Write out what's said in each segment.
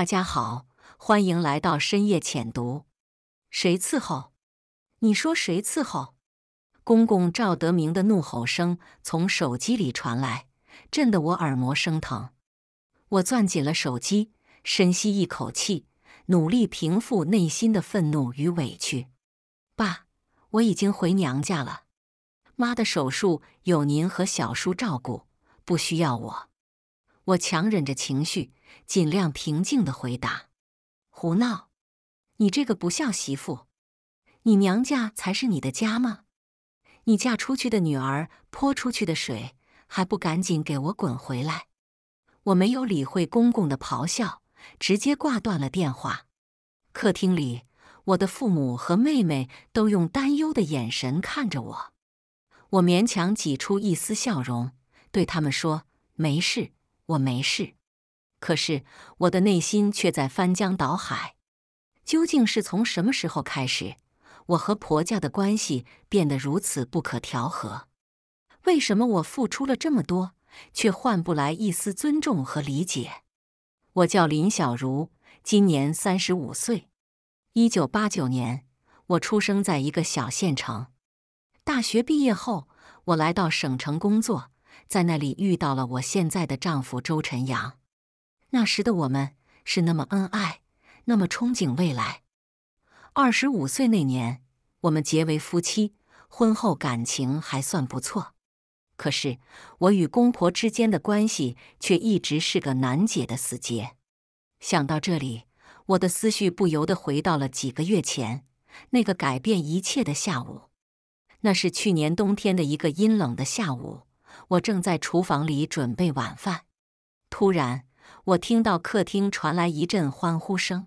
大家好，欢迎来到深夜浅读。谁伺候？你说谁伺候？公公赵德明的怒吼声从手机里传来，震得我耳膜生疼。我攥紧了手机，深吸一口气，努力平复内心的愤怒与委屈。爸，我已经回娘家了。妈的手术有您和小叔照顾，不需要我。我强忍着情绪。尽量平静的回答：“胡闹！你这个不孝媳妇，你娘家才是你的家吗？你嫁出去的女儿泼出去的水，还不赶紧给我滚回来！”我没有理会公公的咆哮，直接挂断了电话。客厅里，我的父母和妹妹都用担忧的眼神看着我，我勉强挤出一丝笑容，对他们说：“没事，我没事。”可是我的内心却在翻江倒海。究竟是从什么时候开始，我和婆家的关系变得如此不可调和？为什么我付出了这么多，却换不来一丝尊重和理解？我叫林小如，今年三十五岁。一九八九年，我出生在一个小县城。大学毕业后，我来到省城工作，在那里遇到了我现在的丈夫周晨阳。那时的我们是那么恩爱，那么憧憬未来。二十五岁那年，我们结为夫妻，婚后感情还算不错。可是，我与公婆之间的关系却一直是个难解的死结。想到这里，我的思绪不由得回到了几个月前那个改变一切的下午。那是去年冬天的一个阴冷的下午，我正在厨房里准备晚饭，突然。我听到客厅传来一阵欢呼声，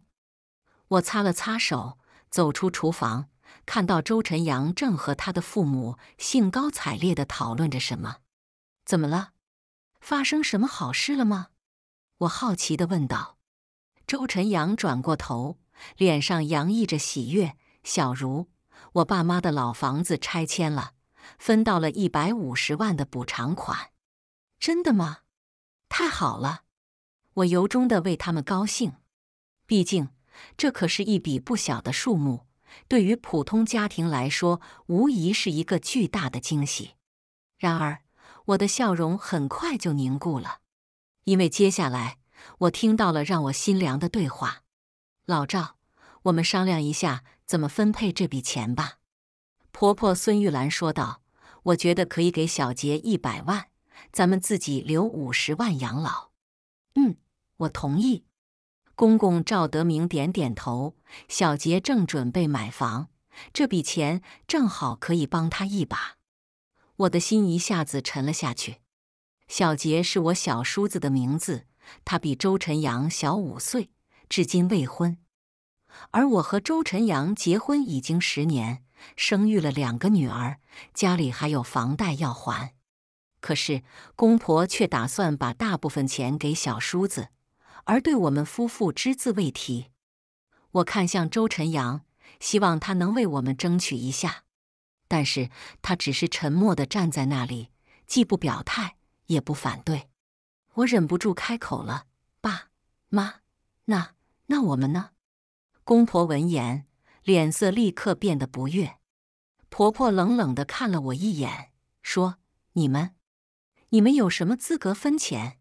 我擦了擦手，走出厨房，看到周晨阳正和他的父母兴高采烈地讨论着什么。怎么了？发生什么好事了吗？我好奇地问道。周晨阳转过头，脸上洋溢着喜悦：“小茹，我爸妈的老房子拆迁了，分到了一百五十万的补偿款。”真的吗？太好了！我由衷的为他们高兴，毕竟这可是一笔不小的数目，对于普通家庭来说无疑是一个巨大的惊喜。然而，我的笑容很快就凝固了，因为接下来我听到了让我心凉的对话：“老赵，我们商量一下怎么分配这笔钱吧。”婆婆孙玉兰说道：“我觉得可以给小杰一百万，咱们自己留五十万养老。”嗯。我同意，公公赵德明点点头。小杰正准备买房，这笔钱正好可以帮他一把。我的心一下子沉了下去。小杰是我小叔子的名字，他比周晨阳小五岁，至今未婚。而我和周晨阳结婚已经十年，生育了两个女儿，家里还有房贷要还。可是公婆却打算把大部分钱给小叔子。而对我们夫妇只字未提。我看向周晨阳，希望他能为我们争取一下，但是他只是沉默的站在那里，既不表态，也不反对。我忍不住开口了：“爸妈，那那我们呢？”公婆闻言，脸色立刻变得不悦。婆婆冷冷的看了我一眼，说：“你们，你们有什么资格分钱？”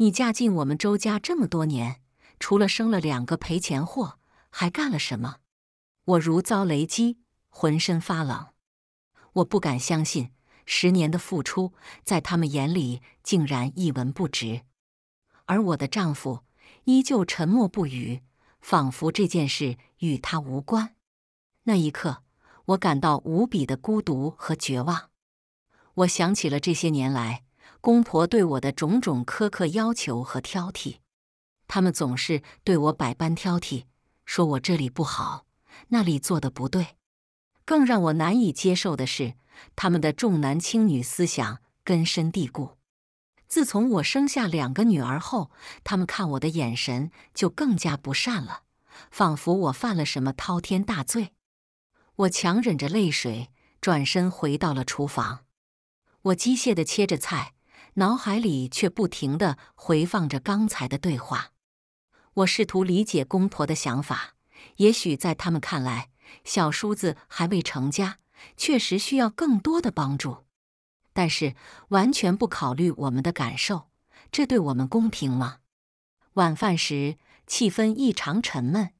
你嫁进我们周家这么多年，除了生了两个赔钱货，还干了什么？我如遭雷击，浑身发冷。我不敢相信，十年的付出在他们眼里竟然一文不值。而我的丈夫依旧沉默不语，仿佛这件事与他无关。那一刻，我感到无比的孤独和绝望。我想起了这些年来。公婆对我的种种苛刻要求和挑剔，他们总是对我百般挑剔，说我这里不好，那里做的不对。更让我难以接受的是，他们的重男轻女思想根深蒂固。自从我生下两个女儿后，他们看我的眼神就更加不善了，仿佛我犯了什么滔天大罪。我强忍着泪水，转身回到了厨房，我机械的切着菜。脑海里却不停地回放着刚才的对话。我试图理解公婆的想法，也许在他们看来，小叔子还未成家，确实需要更多的帮助。但是完全不考虑我们的感受，这对我们公平吗？晚饭时气氛异常沉闷，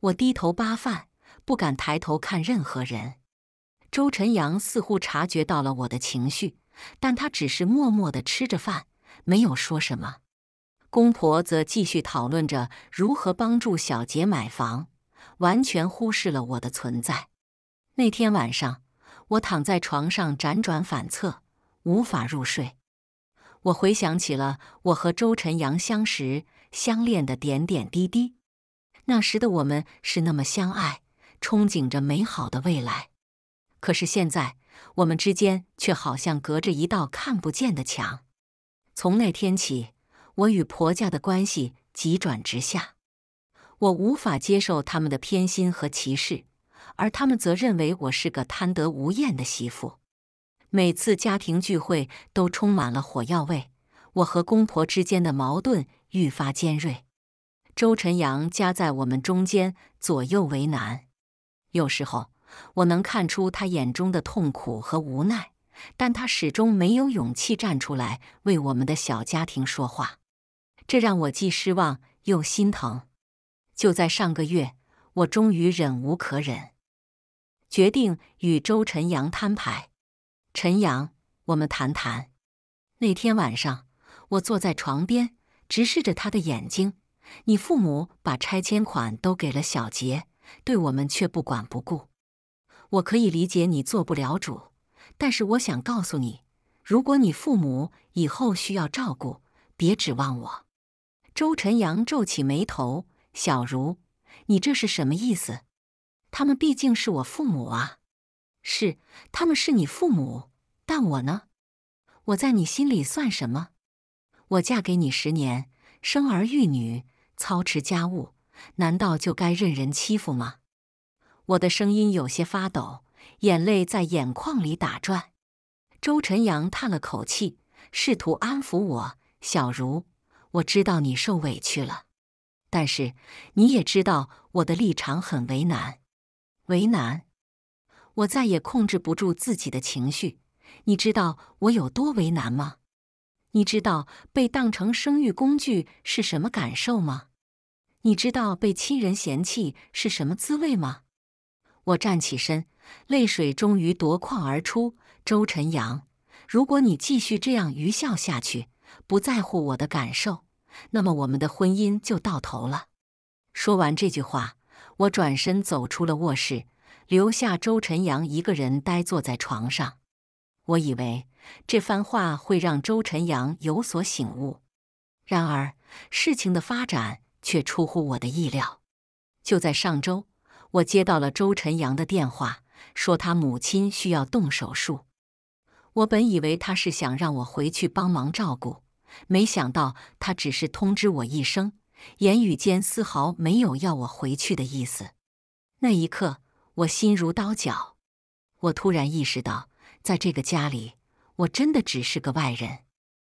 我低头扒饭，不敢抬头看任何人。周晨阳似乎察觉到了我的情绪。但他只是默默地吃着饭，没有说什么。公婆则继续讨论着如何帮助小杰买房，完全忽视了我的存在。那天晚上，我躺在床上辗转反侧，无法入睡。我回想起了我和周晨阳相识、相恋的点点滴滴。那时的我们是那么相爱，憧憬着美好的未来。可是现在……我们之间却好像隔着一道看不见的墙。从那天起，我与婆家的关系急转直下。我无法接受他们的偏心和歧视，而他们则认为我是个贪得无厌的媳妇。每次家庭聚会都充满了火药味，我和公婆之间的矛盾愈发尖锐。周晨阳夹在我们中间，左右为难。有时候。我能看出他眼中的痛苦和无奈，但他始终没有勇气站出来为我们的小家庭说话，这让我既失望又心疼。就在上个月，我终于忍无可忍，决定与周晨阳摊牌。晨阳，我们谈谈。那天晚上，我坐在床边，直视着他的眼睛。你父母把拆迁款都给了小杰，对我们却不管不顾。我可以理解你做不了主，但是我想告诉你，如果你父母以后需要照顾，别指望我。周晨阳皱起眉头：“小茹，你这是什么意思？他们毕竟是我父母啊，是他们是你父母，但我呢？我在你心里算什么？我嫁给你十年，生儿育女，操持家务，难道就该任人欺负吗？”我的声音有些发抖，眼泪在眼眶里打转。周晨阳叹了口气，试图安抚我：“小茹，我知道你受委屈了，但是你也知道我的立场很为难。为难，我再也控制不住自己的情绪。你知道我有多为难吗？你知道被当成生育工具是什么感受吗？你知道被亲人嫌弃是什么滋味吗？”我站起身，泪水终于夺眶而出。周晨阳，如果你继续这样愚孝下去，不在乎我的感受，那么我们的婚姻就到头了。说完这句话，我转身走出了卧室，留下周晨阳一个人呆坐在床上。我以为这番话会让周晨阳有所醒悟，然而事情的发展却出乎我的意料。就在上周。我接到了周晨阳的电话，说他母亲需要动手术。我本以为他是想让我回去帮忙照顾，没想到他只是通知我一声，言语间丝毫没有要我回去的意思。那一刻，我心如刀绞。我突然意识到，在这个家里，我真的只是个外人。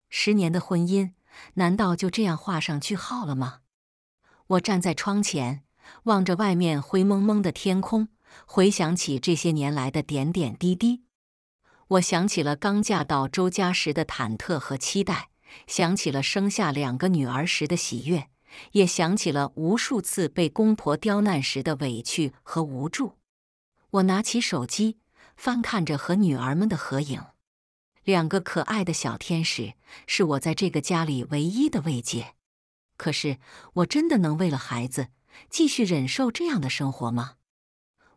十年的婚姻，难道就这样画上句号了吗？我站在窗前。望着外面灰蒙蒙的天空，回想起这些年来的点点滴滴，我想起了刚嫁到周家时的忐忑和期待，想起了生下两个女儿时的喜悦，也想起了无数次被公婆刁难时的委屈和无助。我拿起手机，翻看着和女儿们的合影，两个可爱的小天使是我在这个家里唯一的慰藉。可是，我真的能为了孩子？继续忍受这样的生活吗？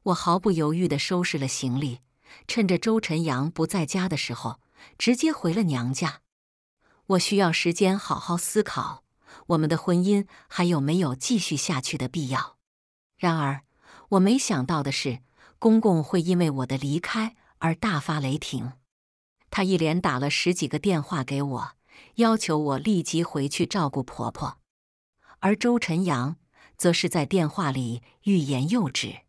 我毫不犹豫地收拾了行李，趁着周晨阳不在家的时候，直接回了娘家。我需要时间好好思考我们的婚姻还有没有继续下去的必要。然而，我没想到的是，公公会因为我的离开而大发雷霆。他一连打了十几个电话给我，要求我立即回去照顾婆婆。而周晨阳。则是在电话里欲言又止，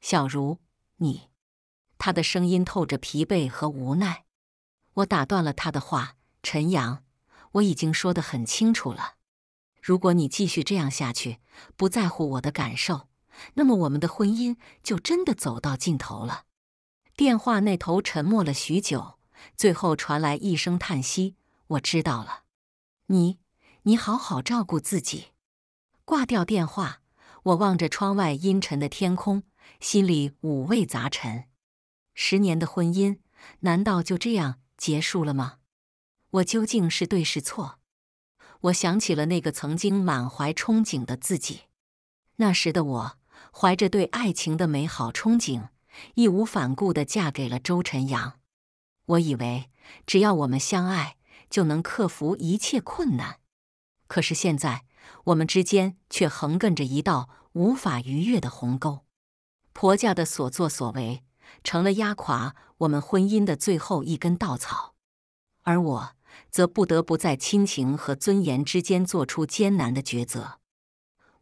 小茹，你，他的声音透着疲惫和无奈。我打断了他的话：“陈阳，我已经说的很清楚了，如果你继续这样下去，不在乎我的感受，那么我们的婚姻就真的走到尽头了。”电话那头沉默了许久，最后传来一声叹息：“我知道了，你，你好好照顾自己。”挂掉电话，我望着窗外阴沉的天空，心里五味杂陈。十年的婚姻，难道就这样结束了吗？我究竟是对是错？我想起了那个曾经满怀憧憬的自己。那时的我，怀着对爱情的美好憧憬，义无反顾地嫁给了周晨阳。我以为，只要我们相爱，就能克服一切困难。可是现在。我们之间却横亘着一道无法逾越的鸿沟，婆家的所作所为成了压垮我们婚姻的最后一根稻草，而我则不得不在亲情和尊严之间做出艰难的抉择。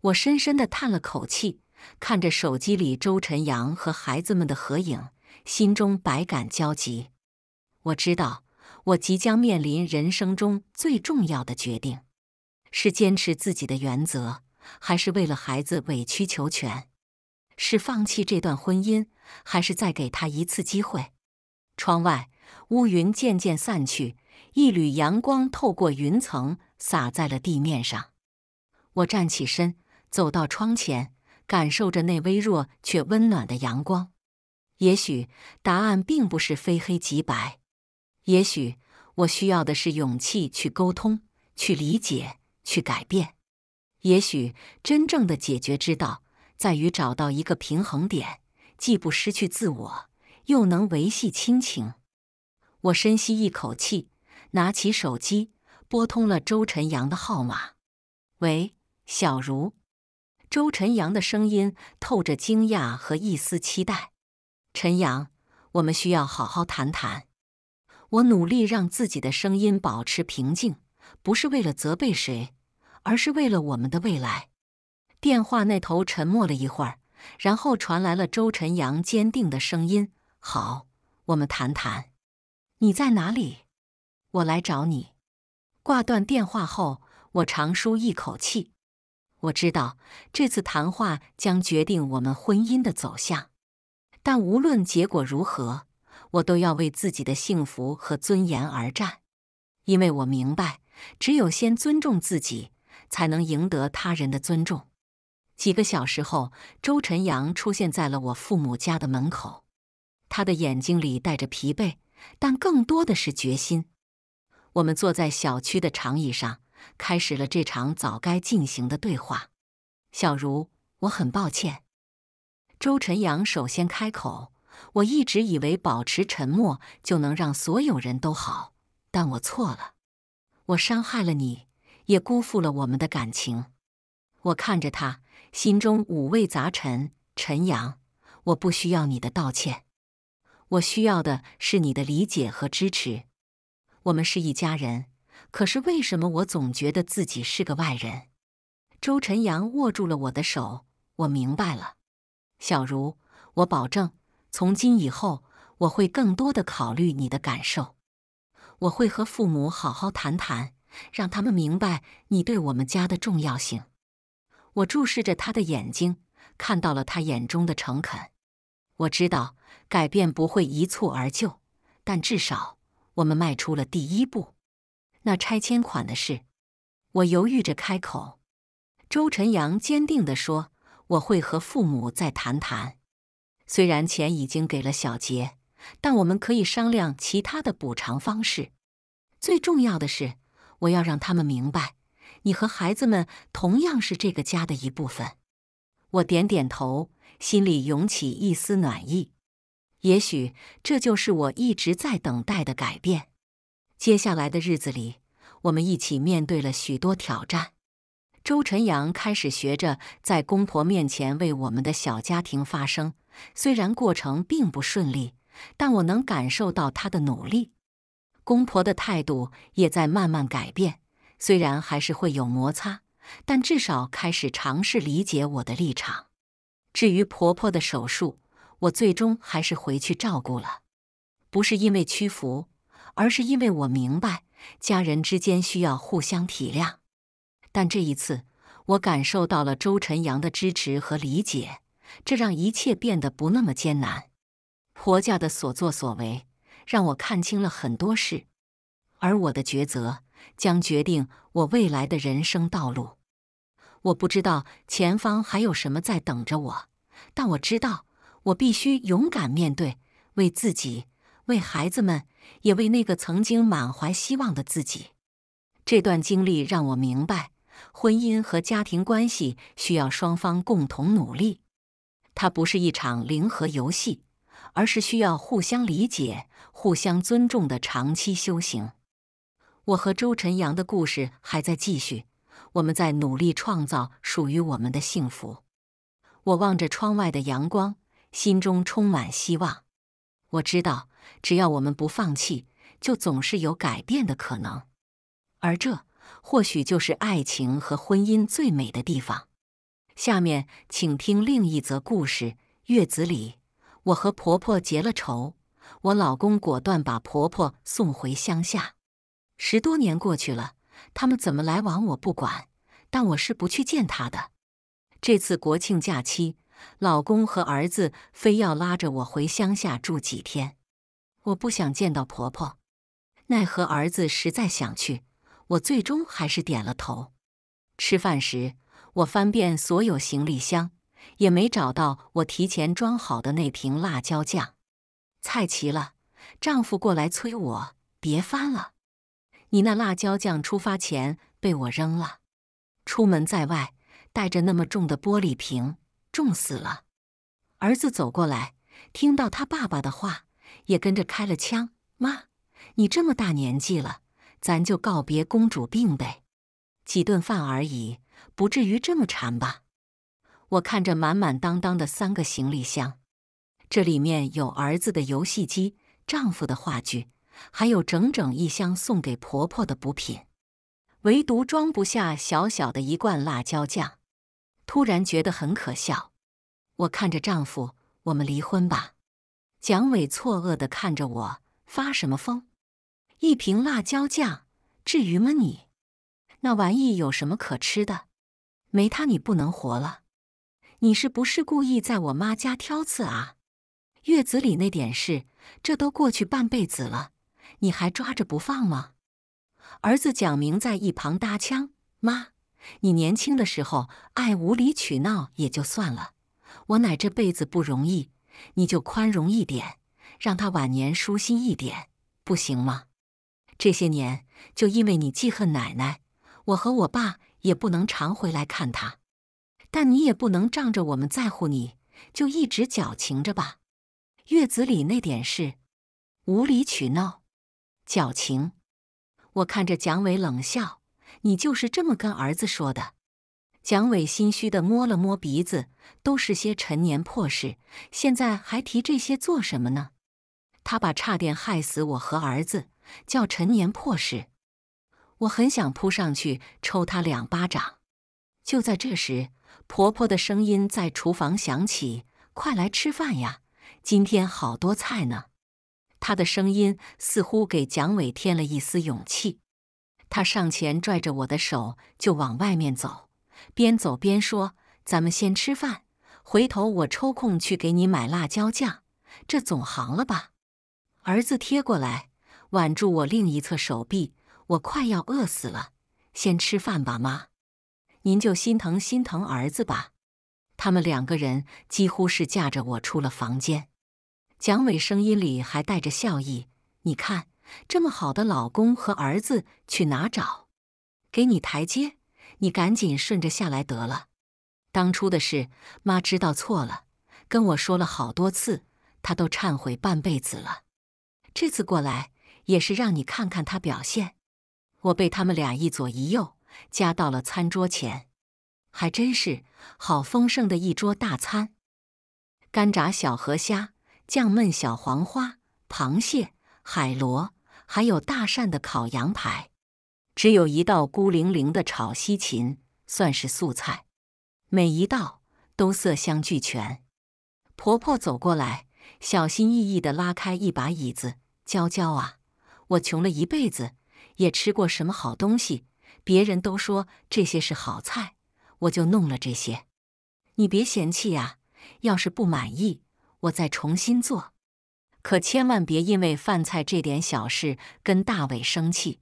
我深深地叹了口气，看着手机里周晨阳和孩子们的合影，心中百感交集。我知道，我即将面临人生中最重要的决定。是坚持自己的原则，还是为了孩子委曲求全？是放弃这段婚姻，还是再给他一次机会？窗外乌云渐渐散去，一缕阳光透过云层洒在了地面上。我站起身，走到窗前，感受着那微弱却温暖的阳光。也许答案并不是非黑即白，也许我需要的是勇气去沟通，去理解。去改变，也许真正的解决之道在于找到一个平衡点，既不失去自我，又能维系亲情。我深吸一口气，拿起手机，拨通了周晨阳的号码。喂，小茹。周晨阳的声音透着惊讶和一丝期待。陈阳，我们需要好好谈谈。我努力让自己的声音保持平静。不是为了责备谁，而是为了我们的未来。电话那头沉默了一会儿，然后传来了周晨阳坚定的声音：“好，我们谈谈。你在哪里？我来找你。”挂断电话后，我长舒一口气。我知道这次谈话将决定我们婚姻的走向，但无论结果如何，我都要为自己的幸福和尊严而战，因为我明白。只有先尊重自己，才能赢得他人的尊重。几个小时后，周晨阳出现在了我父母家的门口。他的眼睛里带着疲惫，但更多的是决心。我们坐在小区的长椅上，开始了这场早该进行的对话。小茹，我很抱歉。周晨阳首先开口：“我一直以为保持沉默就能让所有人都好，但我错了。”我伤害了你，也辜负了我们的感情。我看着他，心中五味杂陈。陈阳，我不需要你的道歉，我需要的是你的理解和支持。我们是一家人，可是为什么我总觉得自己是个外人？周晨阳握住了我的手，我明白了，小茹，我保证，从今以后我会更多的考虑你的感受。我会和父母好好谈谈，让他们明白你对我们家的重要性。我注视着他的眼睛，看到了他眼中的诚恳。我知道改变不会一蹴而就，但至少我们迈出了第一步。那拆迁款的事，我犹豫着开口。周晨阳坚定地说：“我会和父母再谈谈，虽然钱已经给了小杰。”但我们可以商量其他的补偿方式。最重要的是，我要让他们明白，你和孩子们同样是这个家的一部分。我点点头，心里涌起一丝暖意。也许这就是我一直在等待的改变。接下来的日子里，我们一起面对了许多挑战。周晨阳开始学着在公婆面前为我们的小家庭发声，虽然过程并不顺利。但我能感受到她的努力，公婆的态度也在慢慢改变。虽然还是会有摩擦，但至少开始尝试理解我的立场。至于婆婆的手术，我最终还是回去照顾了，不是因为屈服，而是因为我明白家人之间需要互相体谅。但这一次，我感受到了周晨阳的支持和理解，这让一切变得不那么艰难。婆家的所作所为让我看清了很多事，而我的抉择将决定我未来的人生道路。我不知道前方还有什么在等着我，但我知道我必须勇敢面对，为自己，为孩子们，也为那个曾经满怀希望的自己。这段经历让我明白，婚姻和家庭关系需要双方共同努力，它不是一场零和游戏。而是需要互相理解、互相尊重的长期修行。我和周晨阳的故事还在继续，我们在努力创造属于我们的幸福。我望着窗外的阳光，心中充满希望。我知道，只要我们不放弃，就总是有改变的可能。而这或许就是爱情和婚姻最美的地方。下面，请听另一则故事：月子里。我和婆婆结了仇，我老公果断把婆婆送回乡下。十多年过去了，他们怎么来往我不管，但我是不去见她的。这次国庆假期，老公和儿子非要拉着我回乡下住几天，我不想见到婆婆，奈何儿子实在想去，我最终还是点了头。吃饭时，我翻遍所有行李箱。也没找到我提前装好的那瓶辣椒酱，菜齐了，丈夫过来催我，别翻了。你那辣椒酱出发前被我扔了。出门在外，带着那么重的玻璃瓶，重死了。儿子走过来，听到他爸爸的话，也跟着开了腔：“妈，你这么大年纪了，咱就告别公主病呗。几顿饭而已，不至于这么馋吧？”我看着满满当当的三个行李箱，这里面有儿子的游戏机、丈夫的话剧，还有整整一箱送给婆婆的补品，唯独装不下小小的一罐辣椒酱。突然觉得很可笑。我看着丈夫：“我们离婚吧。”蒋伟错愕地看着我：“发什么疯？一瓶辣椒酱至于吗？你那玩意有什么可吃的？没它你不能活了。”你是不是故意在我妈家挑刺啊？月子里那点事，这都过去半辈子了，你还抓着不放吗？儿子蒋明在一旁搭腔：“妈，你年轻的时候爱无理取闹也就算了，我奶这辈子不容易，你就宽容一点，让她晚年舒心一点，不行吗？这些年就因为你记恨奶奶，我和我爸也不能常回来看她。”但你也不能仗着我们在乎你就一直矫情着吧。月子里那点事，无理取闹，矫情。我看着蒋伟冷笑：“你就是这么跟儿子说的。”蒋伟心虚的摸了摸鼻子：“都是些陈年破事，现在还提这些做什么呢？”他把差点害死我和儿子叫陈年破事，我很想扑上去抽他两巴掌。就在这时。婆婆的声音在厨房响起：“快来吃饭呀，今天好多菜呢。”她的声音似乎给蒋伟添了一丝勇气。他上前拽着我的手就往外面走，边走边说：“咱们先吃饭，回头我抽空去给你买辣椒酱，这总行了吧？”儿子贴过来，挽住我另一侧手臂，我快要饿死了，先吃饭吧，妈。您就心疼心疼儿子吧，他们两个人几乎是架着我出了房间。蒋伟声音里还带着笑意：“你看，这么好的老公和儿子去哪找？给你台阶，你赶紧顺着下来得了。当初的事，妈知道错了，跟我说了好多次，她都忏悔半辈子了。这次过来也是让你看看她表现。我被他们俩一左一右。”夹到了餐桌前，还真是好丰盛的一桌大餐。干炸小河虾、酱焖小黄花、螃蟹、海螺，还有大扇的烤羊排。只有一道孤零零的炒西芹，算是素菜。每一道都色香俱全。婆婆走过来，小心翼翼地拉开一把椅子：“娇娇啊，我穷了一辈子，也吃过什么好东西。”别人都说这些是好菜，我就弄了这些，你别嫌弃啊。要是不满意，我再重新做。可千万别因为饭菜这点小事跟大伟生气。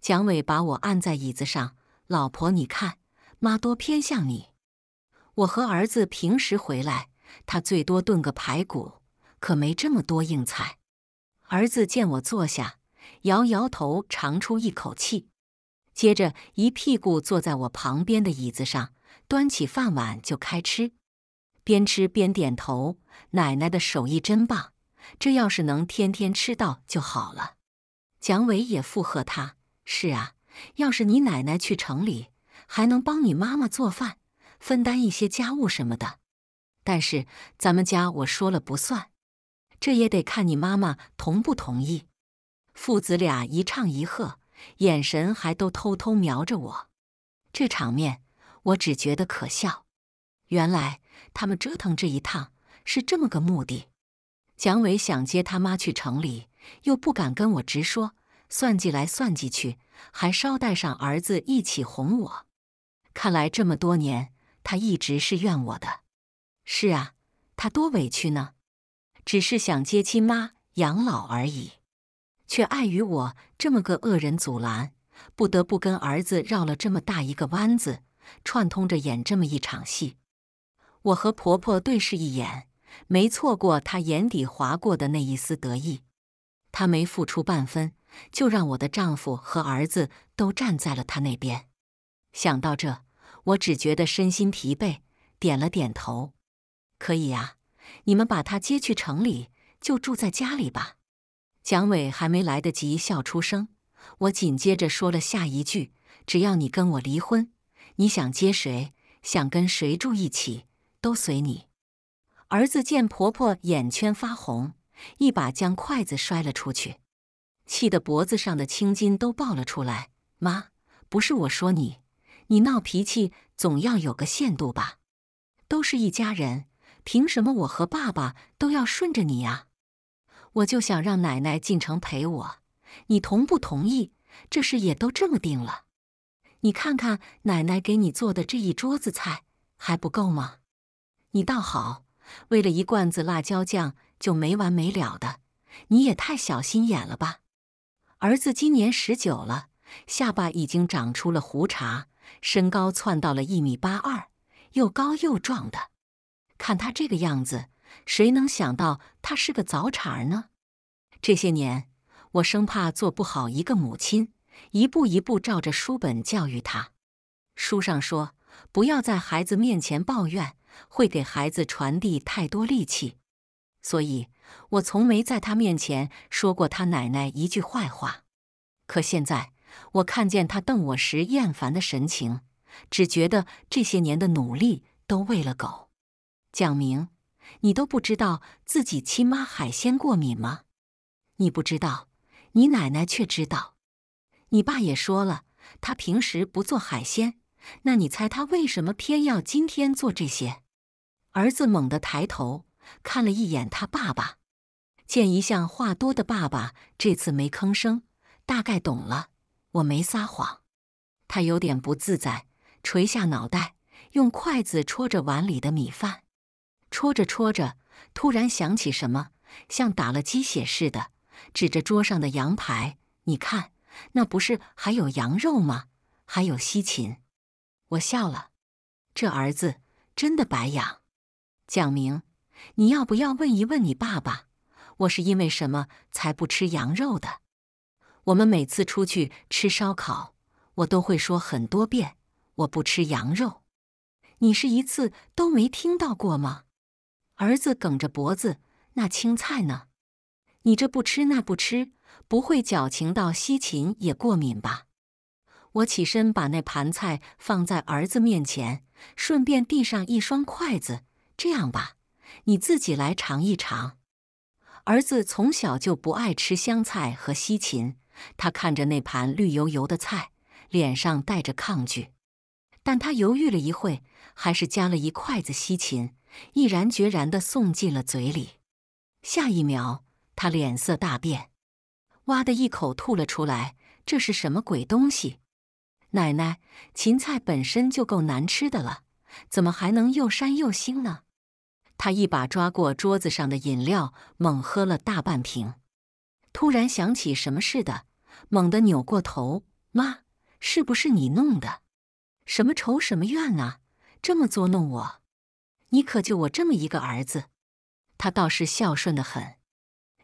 蒋伟把我按在椅子上，老婆你看，妈多偏向你。我和儿子平时回来，他最多炖个排骨，可没这么多硬菜。儿子见我坐下，摇摇头，长出一口气。接着一屁股坐在我旁边的椅子上，端起饭碗就开吃，边吃边点头：“奶奶的手艺真棒，这要是能天天吃到就好了。”蒋伟也附和他：“是啊，要是你奶奶去城里，还能帮你妈妈做饭，分担一些家务什么的。但是咱们家我说了不算，这也得看你妈妈同不同意。”父子俩一唱一和。眼神还都偷偷瞄着我，这场面我只觉得可笑。原来他们折腾这一趟是这么个目的。蒋伟想接他妈去城里，又不敢跟我直说，算计来算计去，还捎带上儿子一起哄我。看来这么多年，他一直是怨我的。是啊，他多委屈呢，只是想接亲妈养老而已。却碍于我这么个恶人阻拦，不得不跟儿子绕了这么大一个弯子，串通着演这么一场戏。我和婆婆对视一眼，没错过她眼底划过的那一丝得意。她没付出半分，就让我的丈夫和儿子都站在了她那边。想到这，我只觉得身心疲惫，点了点头：“可以呀，你们把她接去城里，就住在家里吧。”蒋伟还没来得及笑出声，我紧接着说了下一句：“只要你跟我离婚，你想接谁，想跟谁住一起，都随你。”儿子见婆婆眼圈发红，一把将筷子摔了出去，气得脖子上的青筋都爆了出来。“妈，不是我说你，你闹脾气总要有个限度吧？都是一家人，凭什么我和爸爸都要顺着你呀？”我就想让奶奶进城陪我，你同不同意？这事也都这么定了。你看看奶奶给你做的这一桌子菜，还不够吗？你倒好，为了一罐子辣椒酱就没完没了的，你也太小心眼了吧！儿子今年十九了，下巴已经长出了胡茬，身高窜到了一米八二，又高又壮的，看他这个样子。谁能想到他是个早产儿呢？这些年，我生怕做不好一个母亲，一步一步照着书本教育他。书上说，不要在孩子面前抱怨，会给孩子传递太多戾气。所以我从没在他面前说过他奶奶一句坏话。可现在，我看见他瞪我时厌烦的神情，只觉得这些年的努力都喂了狗。蒋明。你都不知道自己亲妈海鲜过敏吗？你不知道，你奶奶却知道。你爸也说了，他平时不做海鲜。那你猜他为什么偏要今天做这些？儿子猛地抬头看了一眼他爸爸，见一向话多的爸爸这次没吭声，大概懂了，我没撒谎。他有点不自在，垂下脑袋，用筷子戳着碗里的米饭。戳着戳着，突然想起什么，像打了鸡血似的，指着桌上的羊排：“你看，那不是还有羊肉吗？还有西芹。”我笑了，这儿子真的白养。蒋明，你要不要问一问你爸爸，我是因为什么才不吃羊肉的？我们每次出去吃烧烤，我都会说很多遍我不吃羊肉，你是一次都没听到过吗？儿子梗着脖子：“那青菜呢？你这不吃那不吃，不会矫情到西芹也过敏吧？”我起身把那盘菜放在儿子面前，顺便递上一双筷子。“这样吧，你自己来尝一尝。”儿子从小就不爱吃香菜和西芹，他看着那盘绿油油的菜，脸上带着抗拒，但他犹豫了一会，还是夹了一筷子西芹。毅然决然地送进了嘴里，下一秒他脸色大变，哇的一口吐了出来。这是什么鬼东西？奶奶，芹菜本身就够难吃的了，怎么还能又膻又腥呢？他一把抓过桌子上的饮料，猛喝了大半瓶。突然想起什么似的，猛地扭过头：“妈，是不是你弄的？什么仇什么怨啊？这么捉弄我！”你可就我这么一个儿子，他倒是孝顺的很，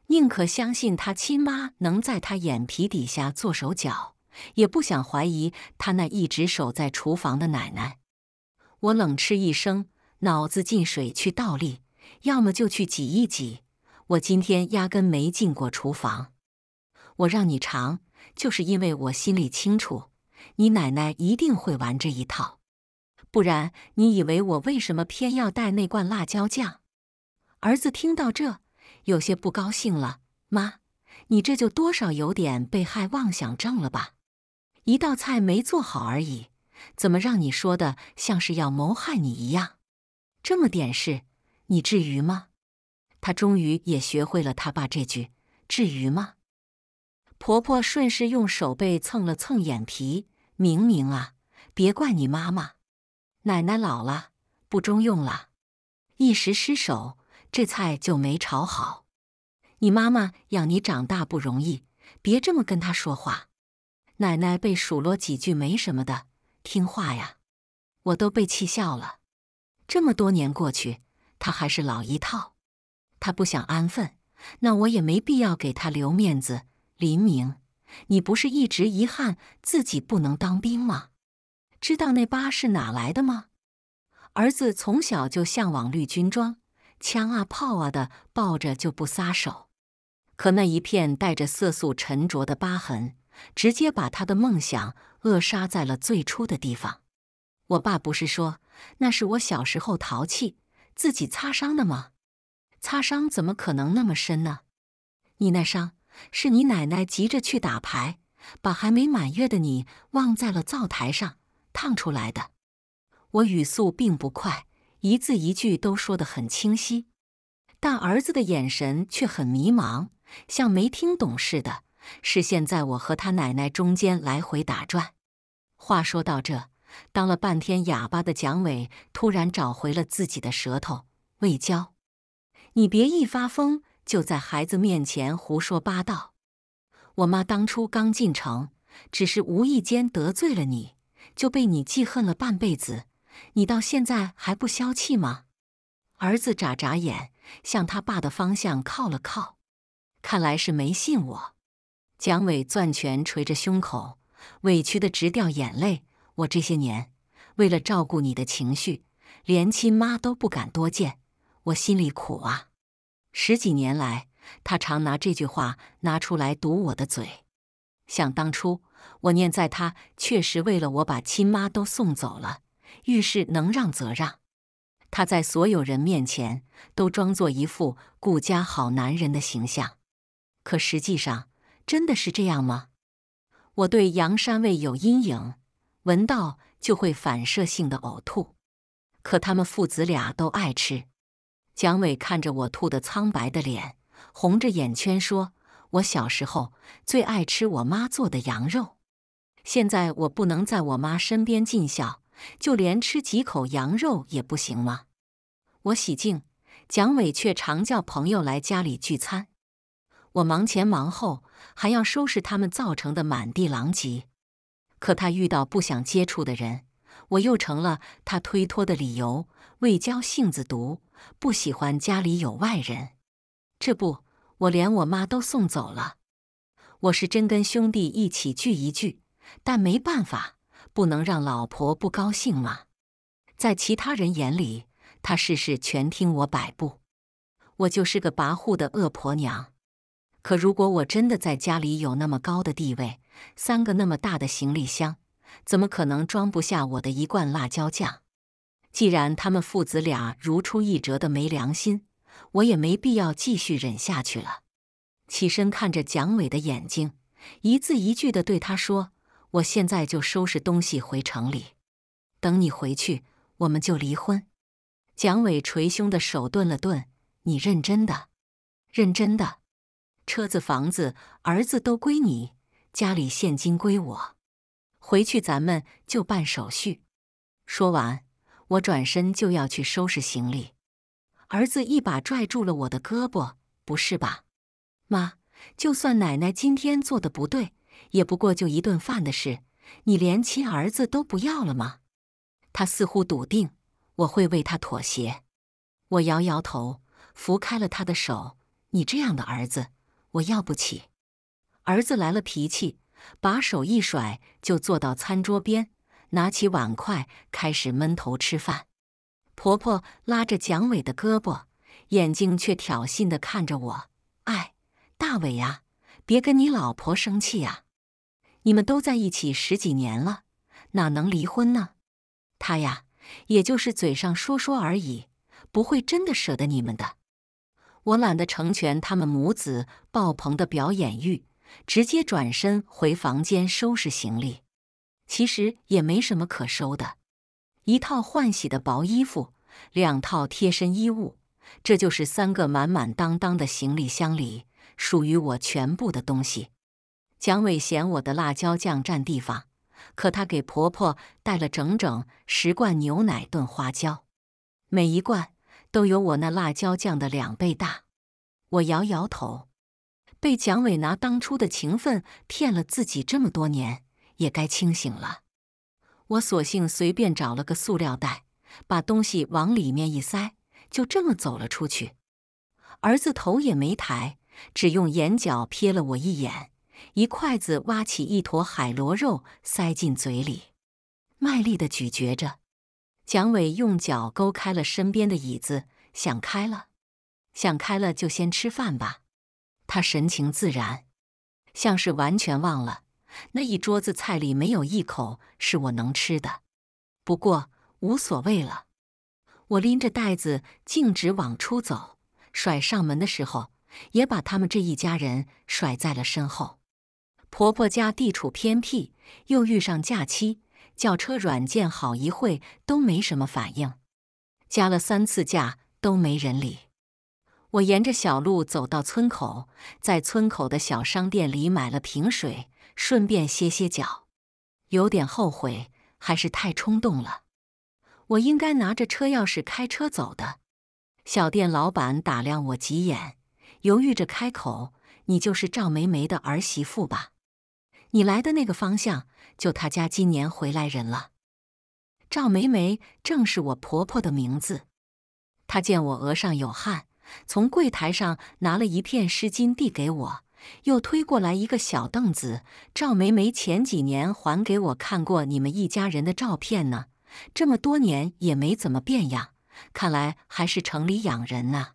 宁可相信他亲妈能在他眼皮底下做手脚，也不想怀疑他那一直守在厨房的奶奶。我冷嗤一声，脑子进水去倒立，要么就去挤一挤。我今天压根没进过厨房，我让你尝，就是因为我心里清楚，你奶奶一定会玩这一套。不然你以为我为什么偏要带那罐辣椒酱？儿子听到这，有些不高兴了。妈，你这就多少有点被害妄想症了吧？一道菜没做好而已，怎么让你说的像是要谋害你一样？这么点事，你至于吗？他终于也学会了他爸这句“至于吗？”婆婆顺势用手背蹭了蹭眼皮。明明啊，别怪你妈妈。奶奶老了，不中用了，一时失手，这菜就没炒好。你妈妈养你长大不容易，别这么跟她说话。奶奶被数落几句没什么的，听话呀。我都被气笑了。这么多年过去，他还是老一套。他不想安分，那我也没必要给他留面子。林明，你不是一直遗憾自己不能当兵吗？知道那疤是哪来的吗？儿子从小就向往绿军装，枪啊炮啊的抱着就不撒手。可那一片带着色素沉着的疤痕，直接把他的梦想扼杀在了最初的地方。我爸不是说那是我小时候淘气自己擦伤的吗？擦伤怎么可能那么深呢？你那伤是你奶奶急着去打牌，把还没满月的你忘在了灶台上。烫出来的，我语速并不快，一字一句都说得很清晰，但儿子的眼神却很迷茫，像没听懂似的，视线在我和他奶奶中间来回打转。话说到这，当了半天哑巴的蒋伟突然找回了自己的舌头：“魏娇，你别一发疯就在孩子面前胡说八道。我妈当初刚进城，只是无意间得罪了你。”就被你记恨了半辈子，你到现在还不消气吗？儿子眨眨眼，向他爸的方向靠了靠，看来是没信我。蒋伟攥拳捶着胸口，委屈的直掉眼泪。我这些年为了照顾你的情绪，连亲妈都不敢多见，我心里苦啊。十几年来，他常拿这句话拿出来堵我的嘴，想当初。我念在他确实为了我把亲妈都送走了，遇事能让则让。他在所有人面前都装作一副顾家好男人的形象，可实际上真的是这样吗？我对洋山味有阴影，闻到就会反射性的呕吐。可他们父子俩都爱吃。蒋伟看着我吐得苍白的脸，红着眼圈说。我小时候最爱吃我妈做的羊肉，现在我不能在我妈身边尽孝，就连吃几口羊肉也不行吗？我喜静，蒋伟却常叫朋友来家里聚餐，我忙前忙后，还要收拾他们造成的满地狼藉。可他遇到不想接触的人，我又成了他推脱的理由。未交性子毒，不喜欢家里有外人，这不。我连我妈都送走了，我是真跟兄弟一起聚一聚，但没办法，不能让老婆不高兴嘛。在其他人眼里，她事事全听我摆布，我就是个跋扈的恶婆娘。可如果我真的在家里有那么高的地位，三个那么大的行李箱，怎么可能装不下我的一罐辣椒酱？既然他们父子俩如出一辙的没良心。我也没必要继续忍下去了。起身看着蒋伟的眼睛，一字一句的对他说：“我现在就收拾东西回城里，等你回去，我们就离婚。”蒋伟捶胸的手顿了顿：“你认真的，认真的。车子、房子、儿子都归你，家里现金归我。回去咱们就办手续。”说完，我转身就要去收拾行李。儿子一把拽住了我的胳膊，不是吧，妈？就算奶奶今天做的不对，也不过就一顿饭的事，你连亲儿子都不要了吗？他似乎笃定我会为他妥协。我摇摇头，扶开了他的手。你这样的儿子，我要不起。儿子来了脾气，把手一甩，就坐到餐桌边，拿起碗筷开始闷头吃饭。婆婆拉着蒋伟的胳膊，眼睛却挑衅的看着我。哎，大伟呀，别跟你老婆生气啊！你们都在一起十几年了，哪能离婚呢？她呀，也就是嘴上说说而已，不会真的舍得你们的。我懒得成全他们母子爆棚的表演欲，直接转身回房间收拾行李。其实也没什么可收的，一套换洗的薄衣服。两套贴身衣物，这就是三个满满当当的行李箱里属于我全部的东西。蒋伟嫌我的辣椒酱占地方，可他给婆婆带了整整十罐牛奶炖花椒，每一罐都有我那辣椒酱的两倍大。我摇摇头，被蒋伟拿当初的情分骗了自己这么多年，也该清醒了。我索性随便找了个塑料袋。把东西往里面一塞，就这么走了出去。儿子头也没抬，只用眼角瞥了我一眼，一筷子挖起一坨海螺肉塞进嘴里，卖力的咀嚼着。蒋伟用脚勾开了身边的椅子，想开了，想开了就先吃饭吧。他神情自然，像是完全忘了那一桌子菜里没有一口是我能吃的。不过。无所谓了，我拎着袋子径直往出走，甩上门的时候也把他们这一家人甩在了身后。婆婆家地处偏僻，又遇上假期，叫车软件好一会都没什么反应，加了三次假都没人理。我沿着小路走到村口，在村口的小商店里买了瓶水，顺便歇歇脚，有点后悔，还是太冲动了。我应该拿着车钥匙开车走的。小店老板打量我几眼，犹豫着开口：“你就是赵梅梅的儿媳妇吧？你来的那个方向，就她家今年回来人了。”赵梅梅正是我婆婆的名字。她见我额上有汗，从柜台上拿了一片湿巾递给我，又推过来一个小凳子。赵梅梅前几年还给我看过你们一家人的照片呢。这么多年也没怎么变样，看来还是城里养人呢，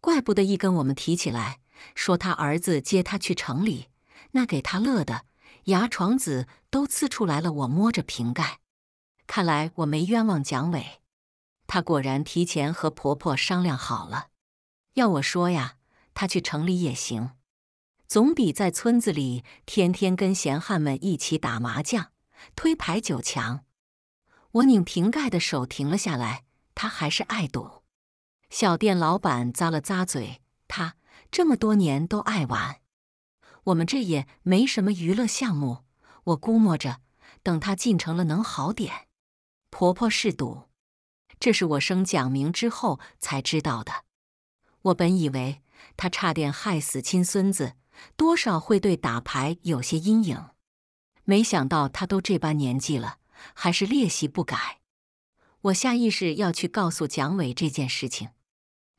怪不得一跟我们提起来，说他儿子接他去城里，那给他乐的牙床子都呲出来了。我摸着瓶盖，看来我没冤枉蒋伟，他果然提前和婆婆商量好了。要我说呀，他去城里也行，总比在村子里天天跟闲汉们一起打麻将、推牌九强。我拧瓶盖的手停了下来，他还是爱赌。小店老板咂了咂嘴，他这么多年都爱玩。我们这也没什么娱乐项目，我估摸着等他进城了能好点。婆婆是赌，这是我生蒋明之后才知道的。我本以为他差点害死亲孙子，多少会对打牌有些阴影，没想到他都这般年纪了。还是劣习不改，我下意识要去告诉蒋伟这件事情，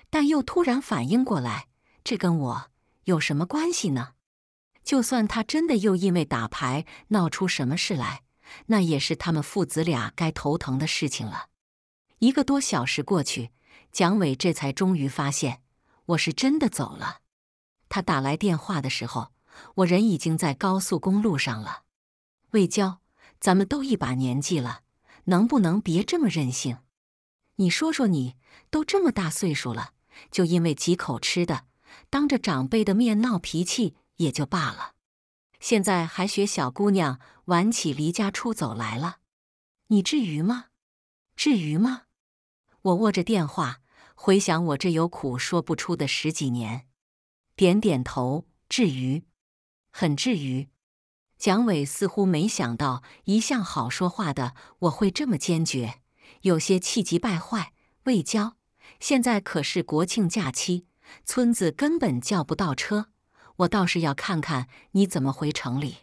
但又突然反应过来，这跟我有什么关系呢？就算他真的又因为打牌闹出什么事来，那也是他们父子俩该头疼的事情了。一个多小时过去，蒋伟这才终于发现我是真的走了。他打来电话的时候，我人已经在高速公路上了。魏娇。咱们都一把年纪了，能不能别这么任性？你说说，你都这么大岁数了，就因为几口吃的，当着长辈的面闹脾气也就罢了，现在还学小姑娘玩起离家出走来了，你至于吗？至于吗？我握着电话，回想我这有苦说不出的十几年，点点头，至于，很至于。蒋伟似乎没想到，一向好说话的我会这么坚决，有些气急败坏。魏娇，现在可是国庆假期，村子根本叫不到车。我倒是要看看你怎么回城里。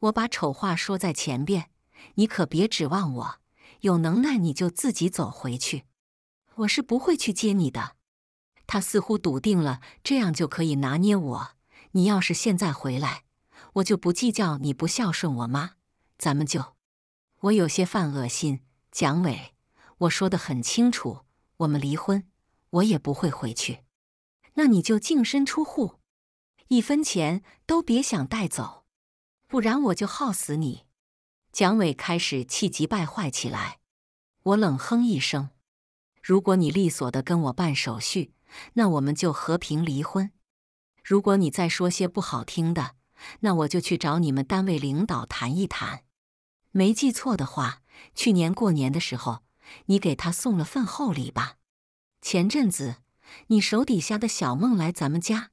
我把丑话说在前边，你可别指望我。有能耐你就自己走回去，我是不会去接你的。他似乎笃定了，这样就可以拿捏我。你要是现在回来，我就不计较你不孝顺我妈，咱们就……我有些犯恶心。蒋伟，我说的很清楚，我们离婚，我也不会回去。那你就净身出户，一分钱都别想带走，不然我就耗死你。蒋伟开始气急败坏起来。我冷哼一声：“如果你利索的跟我办手续，那我们就和平离婚；如果你再说些不好听的……”那我就去找你们单位领导谈一谈。没记错的话，去年过年的时候，你给他送了份厚礼吧。前阵子，你手底下的小梦来咱们家，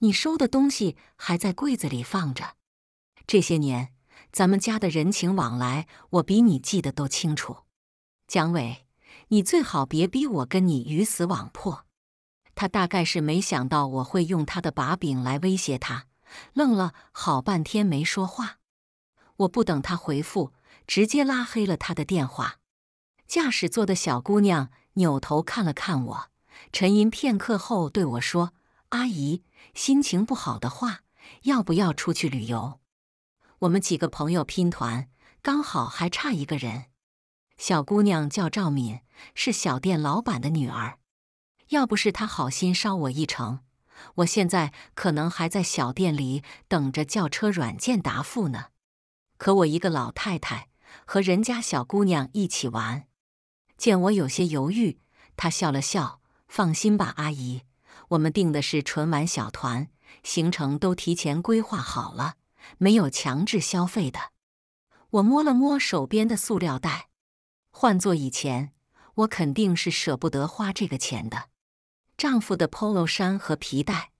你收的东西还在柜子里放着。这些年，咱们家的人情往来，我比你记得都清楚。蒋伟，你最好别逼我跟你鱼死网破。他大概是没想到我会用他的把柄来威胁他。愣了好半天没说话，我不等他回复，直接拉黑了他的电话。驾驶座的小姑娘扭头看了看我，沉吟片刻后对我说：“阿姨，心情不好的话，要不要出去旅游？我们几个朋友拼团，刚好还差一个人。小姑娘叫赵敏，是小店老板的女儿。要不是她好心捎我一程。”我现在可能还在小店里等着叫车软件答复呢，可我一个老太太和人家小姑娘一起玩，见我有些犹豫，她笑了笑：“放心吧，阿姨，我们订的是纯玩小团，行程都提前规划好了，没有强制消费的。”我摸了摸手边的塑料袋，换做以前，我肯定是舍不得花这个钱的。丈夫的 Polo 衫和皮带，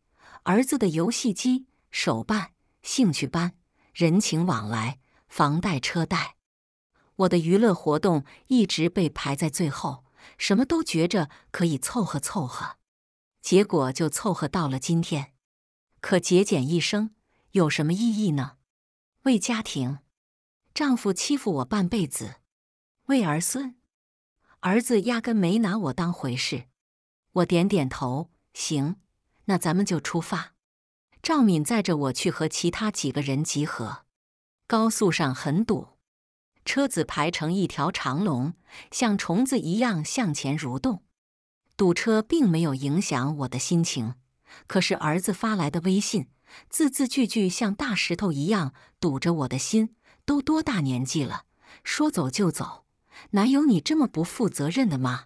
儿子的游戏机、手办、兴趣班、人情往来、房贷、车贷，我的娱乐活动一直被排在最后，什么都觉着可以凑合凑合，结果就凑合到了今天。可节俭一生有什么意义呢？为家庭，丈夫欺负我半辈子；为儿孙，儿子压根没拿我当回事。我点点头，行，那咱们就出发。赵敏载着我去和其他几个人集合。高速上很堵，车子排成一条长龙，像虫子一样向前蠕动。堵车并没有影响我的心情，可是儿子发来的微信，字字句句像大石头一样堵着我的心。都多大年纪了，说走就走，哪有你这么不负责任的吗？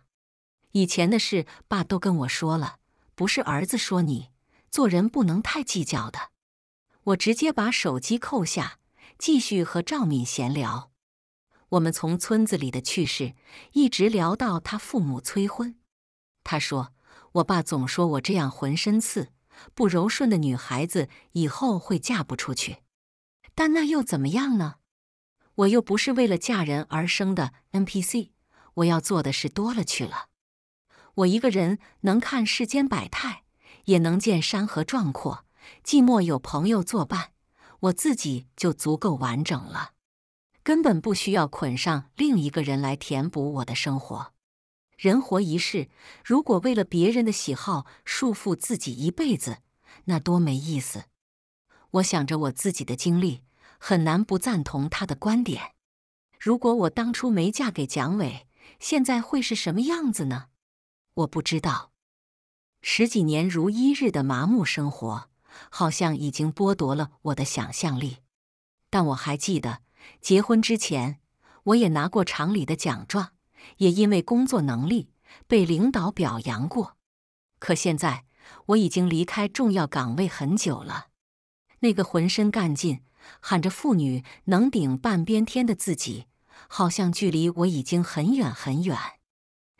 以前的事，爸都跟我说了。不是儿子说你做人不能太计较的。我直接把手机扣下，继续和赵敏闲聊。我们从村子里的趣事一直聊到他父母催婚。他说：“我爸总说我这样浑身刺、不柔顺的女孩子，以后会嫁不出去。”但那又怎么样呢？我又不是为了嫁人而生的 NPC。我要做的事多了去了。我一个人能看世间百态，也能见山河壮阔。寂寞有朋友作伴，我自己就足够完整了，根本不需要捆上另一个人来填补我的生活。人活一世，如果为了别人的喜好束缚自己一辈子，那多没意思。我想着我自己的经历，很难不赞同他的观点。如果我当初没嫁给蒋伟，现在会是什么样子呢？我不知道，十几年如一日的麻木生活，好像已经剥夺了我的想象力。但我还记得，结婚之前，我也拿过厂里的奖状，也因为工作能力被领导表扬过。可现在，我已经离开重要岗位很久了。那个浑身干劲，喊着“妇女能顶半边天”的自己，好像距离我已经很远很远。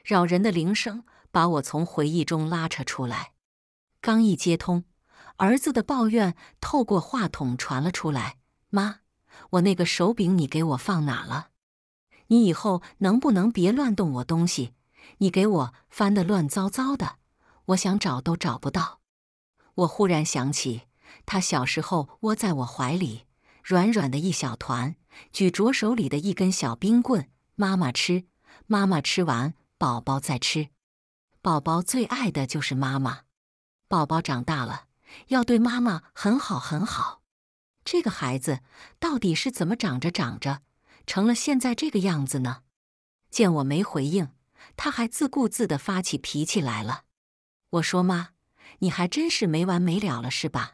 扰人的铃声。把我从回忆中拉扯出来，刚一接通，儿子的抱怨透过话筒传了出来：“妈，我那个手柄你给我放哪了？你以后能不能别乱动我东西？你给我翻的乱糟糟的，我想找都找不到。”我忽然想起他小时候窝在我怀里，软软的一小团，举着手里的一根小冰棍：“妈妈吃，妈妈吃完，宝宝再吃。”宝宝最爱的就是妈妈，宝宝长大了要对妈妈很好很好。这个孩子到底是怎么长着长着成了现在这个样子呢？见我没回应，他还自顾自地发起脾气来了。我说妈，你还真是没完没了了是吧？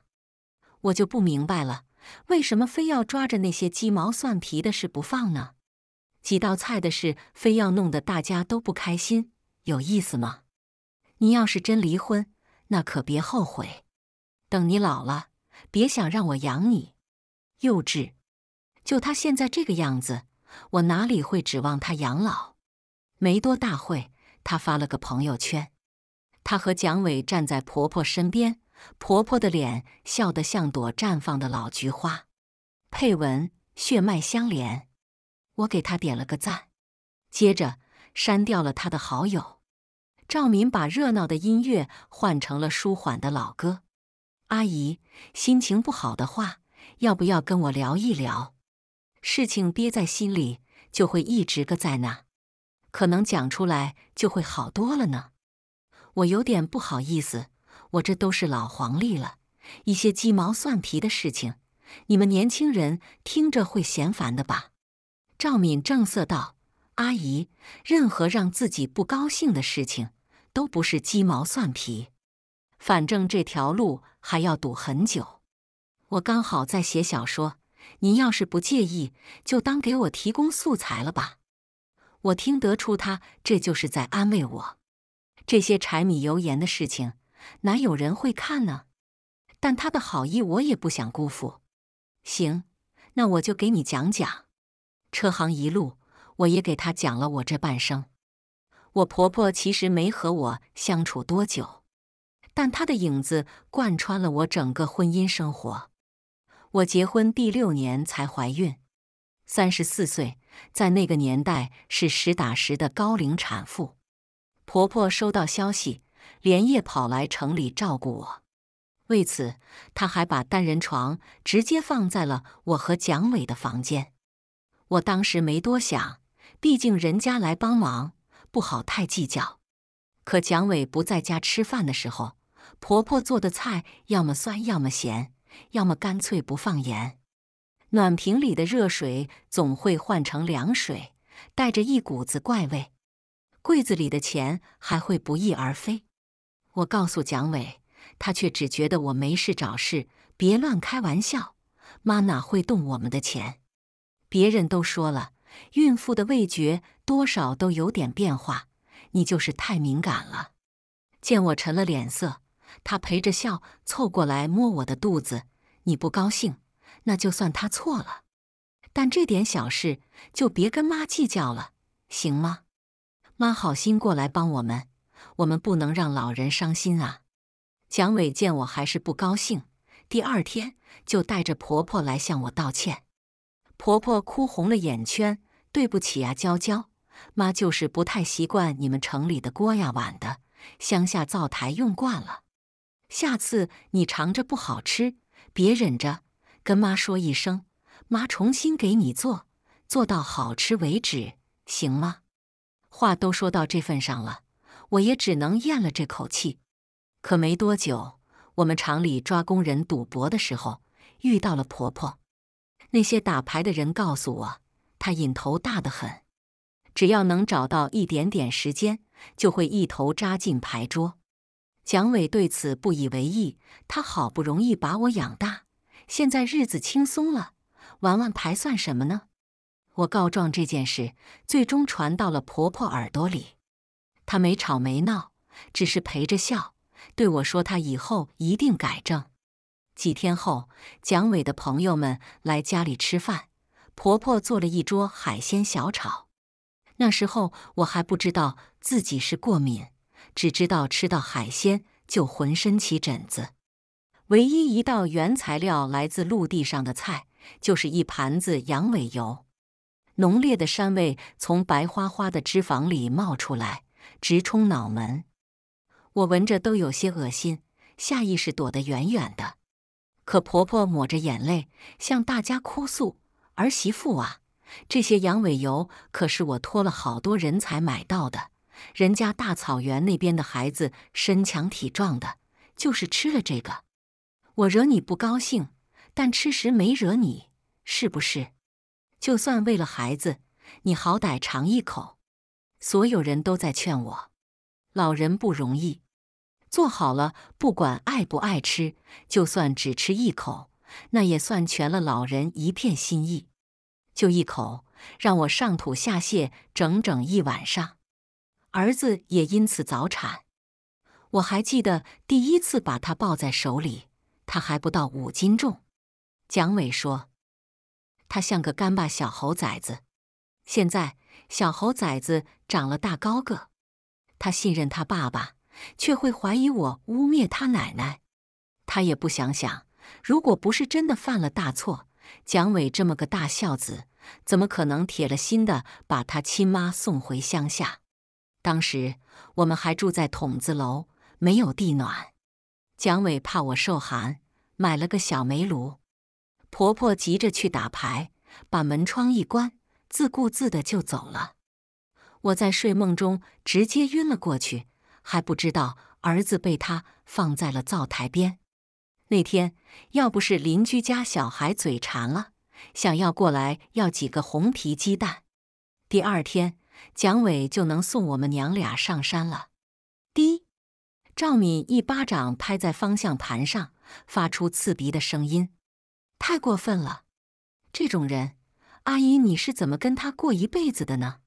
我就不明白了，为什么非要抓着那些鸡毛蒜皮的事不放呢？几道菜的事，非要弄得大家都不开心，有意思吗？你要是真离婚，那可别后悔。等你老了，别想让我养你。幼稚！就他现在这个样子，我哪里会指望他养老？没多大会，他发了个朋友圈。他和蒋伟站在婆婆身边，婆婆的脸笑得像朵绽放的老菊花。配文：血脉相连。我给他点了个赞，接着删掉了他的好友。赵敏把热闹的音乐换成了舒缓的老歌。阿姨，心情不好的话，要不要跟我聊一聊？事情憋在心里就会一直搁在那，可能讲出来就会好多了呢。我有点不好意思，我这都是老黄历了，一些鸡毛蒜皮的事情，你们年轻人听着会嫌烦的吧？赵敏正色道。阿姨，任何让自己不高兴的事情都不是鸡毛蒜皮。反正这条路还要堵很久，我刚好在写小说，您要是不介意，就当给我提供素材了吧。我听得出他这就是在安慰我。这些柴米油盐的事情，哪有人会看呢？但他的好意我也不想辜负。行，那我就给你讲讲，车行一路。我也给他讲了我这半生，我婆婆其实没和我相处多久，但她的影子贯穿了我整个婚姻生活。我结婚第六年才怀孕，三十四岁，在那个年代是实打实的高龄产妇。婆婆收到消息，连夜跑来城里照顾我，为此她还把单人床直接放在了我和蒋伟的房间。我当时没多想。毕竟人家来帮忙，不好太计较。可蒋伟不在家吃饭的时候，婆婆做的菜要么酸，要么咸，要么干脆不放盐。暖瓶里的热水总会换成凉水，带着一股子怪味。柜子里的钱还会不翼而飞。我告诉蒋伟，他却只觉得我没事找事，别乱开玩笑。妈哪会动我们的钱？别人都说了。孕妇的味觉多少都有点变化，你就是太敏感了。见我沉了脸色，她陪着笑，凑过来摸我的肚子。你不高兴，那就算她错了。但这点小事，就别跟妈计较了，行吗？妈好心过来帮我们，我们不能让老人伤心啊。蒋伟见我还是不高兴，第二天就带着婆婆来向我道歉。婆婆哭红了眼圈，对不起啊，娇娇，妈就是不太习惯你们城里的锅呀碗的，乡下灶台用惯了。下次你尝着不好吃，别忍着，跟妈说一声，妈重新给你做，做到好吃为止，行吗？话都说到这份上了，我也只能咽了这口气。可没多久，我们厂里抓工人赌博的时候，遇到了婆婆。那些打牌的人告诉我，他瘾头大得很，只要能找到一点点时间，就会一头扎进牌桌。蒋伟对此不以为意，他好不容易把我养大，现在日子轻松了，玩玩牌算什么呢？我告状这件事最终传到了婆婆耳朵里，她没吵没闹，只是陪着笑，对我说她以后一定改正。几天后，蒋伟的朋友们来家里吃饭，婆婆做了一桌海鲜小炒。那时候我还不知道自己是过敏，只知道吃到海鲜就浑身起疹子。唯一一道原材料来自陆地上的菜，就是一盘子羊尾油，浓烈的膻味从白花花的脂肪里冒出来，直冲脑门，我闻着都有些恶心，下意识躲得远远的。可婆婆抹着眼泪向大家哭诉：“儿媳妇啊，这些羊尾油可是我托了好多人才买到的。人家大草原那边的孩子身强体壮的，就是吃了这个。我惹你不高兴，但吃时没惹你，是不是？就算为了孩子，你好歹尝一口。”所有人都在劝我，老人不容易。做好了，不管爱不爱吃，就算只吃一口，那也算全了老人一片心意。就一口，让我上吐下泻整整一晚上，儿子也因此早产。我还记得第一次把他抱在手里，他还不到五斤重。蒋伟说，他像个干巴小猴崽子。现在小猴崽子长了大高个，他信任他爸爸。却会怀疑我污蔑他奶奶。他也不想想，如果不是真的犯了大错，蒋伟这么个大孝子，怎么可能铁了心的把他亲妈送回乡下？当时我们还住在筒子楼，没有地暖。蒋伟怕我受寒，买了个小煤炉。婆婆急着去打牌，把门窗一关，自顾自的就走了。我在睡梦中直接晕了过去。还不知道儿子被他放在了灶台边。那天要不是邻居家小孩嘴馋了，想要过来要几个红皮鸡蛋，第二天蒋伟就能送我们娘俩上山了。滴，赵敏一巴掌拍在方向盘上，发出刺鼻的声音。太过分了！这种人，阿姨你是怎么跟他过一辈子的呢？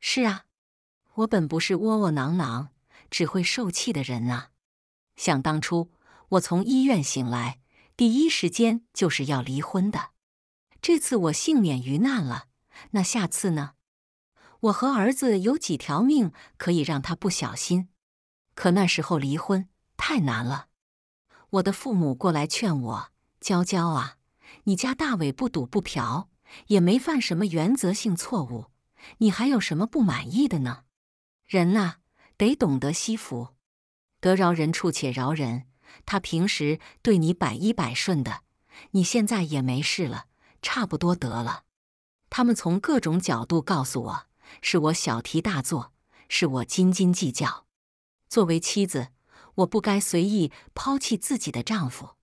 是啊，我本不是窝窝囊囊。只会受气的人啊！想当初，我从医院醒来，第一时间就是要离婚的。这次我幸免于难了，那下次呢？我和儿子有几条命可以让他不小心？可那时候离婚太难了。我的父母过来劝我：“娇娇啊，你家大伟不赌不嫖，也没犯什么原则性错误，你还有什么不满意的呢？”人呐。得懂得惜福，得饶人处且饶人。他平时对你百依百顺的，你现在也没事了，差不多得了。他们从各种角度告诉我，是我小题大做，是我斤斤计较。作为妻子，我不该随意抛弃自己的丈夫；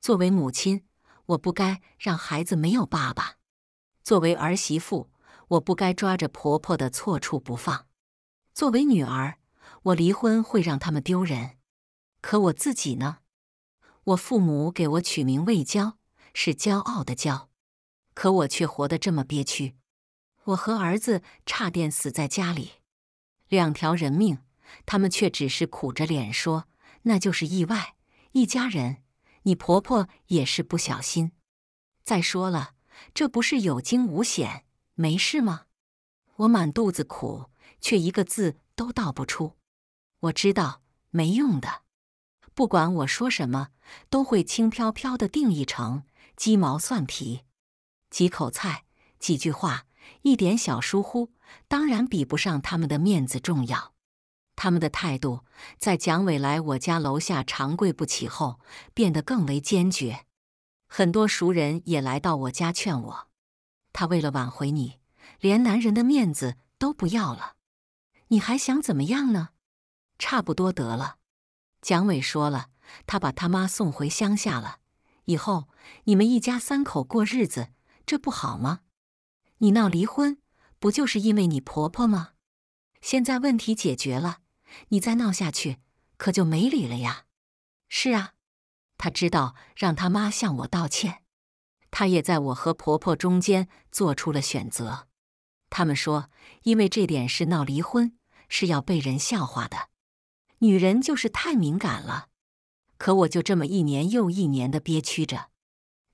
作为母亲，我不该让孩子没有爸爸；作为儿媳妇，我不该抓着婆婆的错处不放；作为女儿，我离婚会让他们丢人，可我自己呢？我父母给我取名魏娇，是骄傲的骄，可我却活得这么憋屈。我和儿子差点死在家里，两条人命，他们却只是苦着脸说那就是意外。一家人，你婆婆也是不小心。再说了，这不是有惊无险，没事吗？我满肚子苦，却一个字都道不出。我知道没用的，不管我说什么，都会轻飘飘的定义成鸡毛蒜皮、几口菜、几句话、一点小疏忽，当然比不上他们的面子重要。他们的态度在蒋伟来我家楼下长跪不起后变得更为坚决。很多熟人也来到我家劝我：“他为了挽回你，连男人的面子都不要了，你还想怎么样呢？”差不多得了，蒋伟说了，他把他妈送回乡下了，以后你们一家三口过日子，这不好吗？你闹离婚，不就是因为你婆婆吗？现在问题解决了，你再闹下去，可就没理了呀。是啊，他知道让他妈向我道歉，他也在我和婆婆中间做出了选择。他们说，因为这点事闹离婚是要被人笑话的。女人就是太敏感了，可我就这么一年又一年的憋屈着。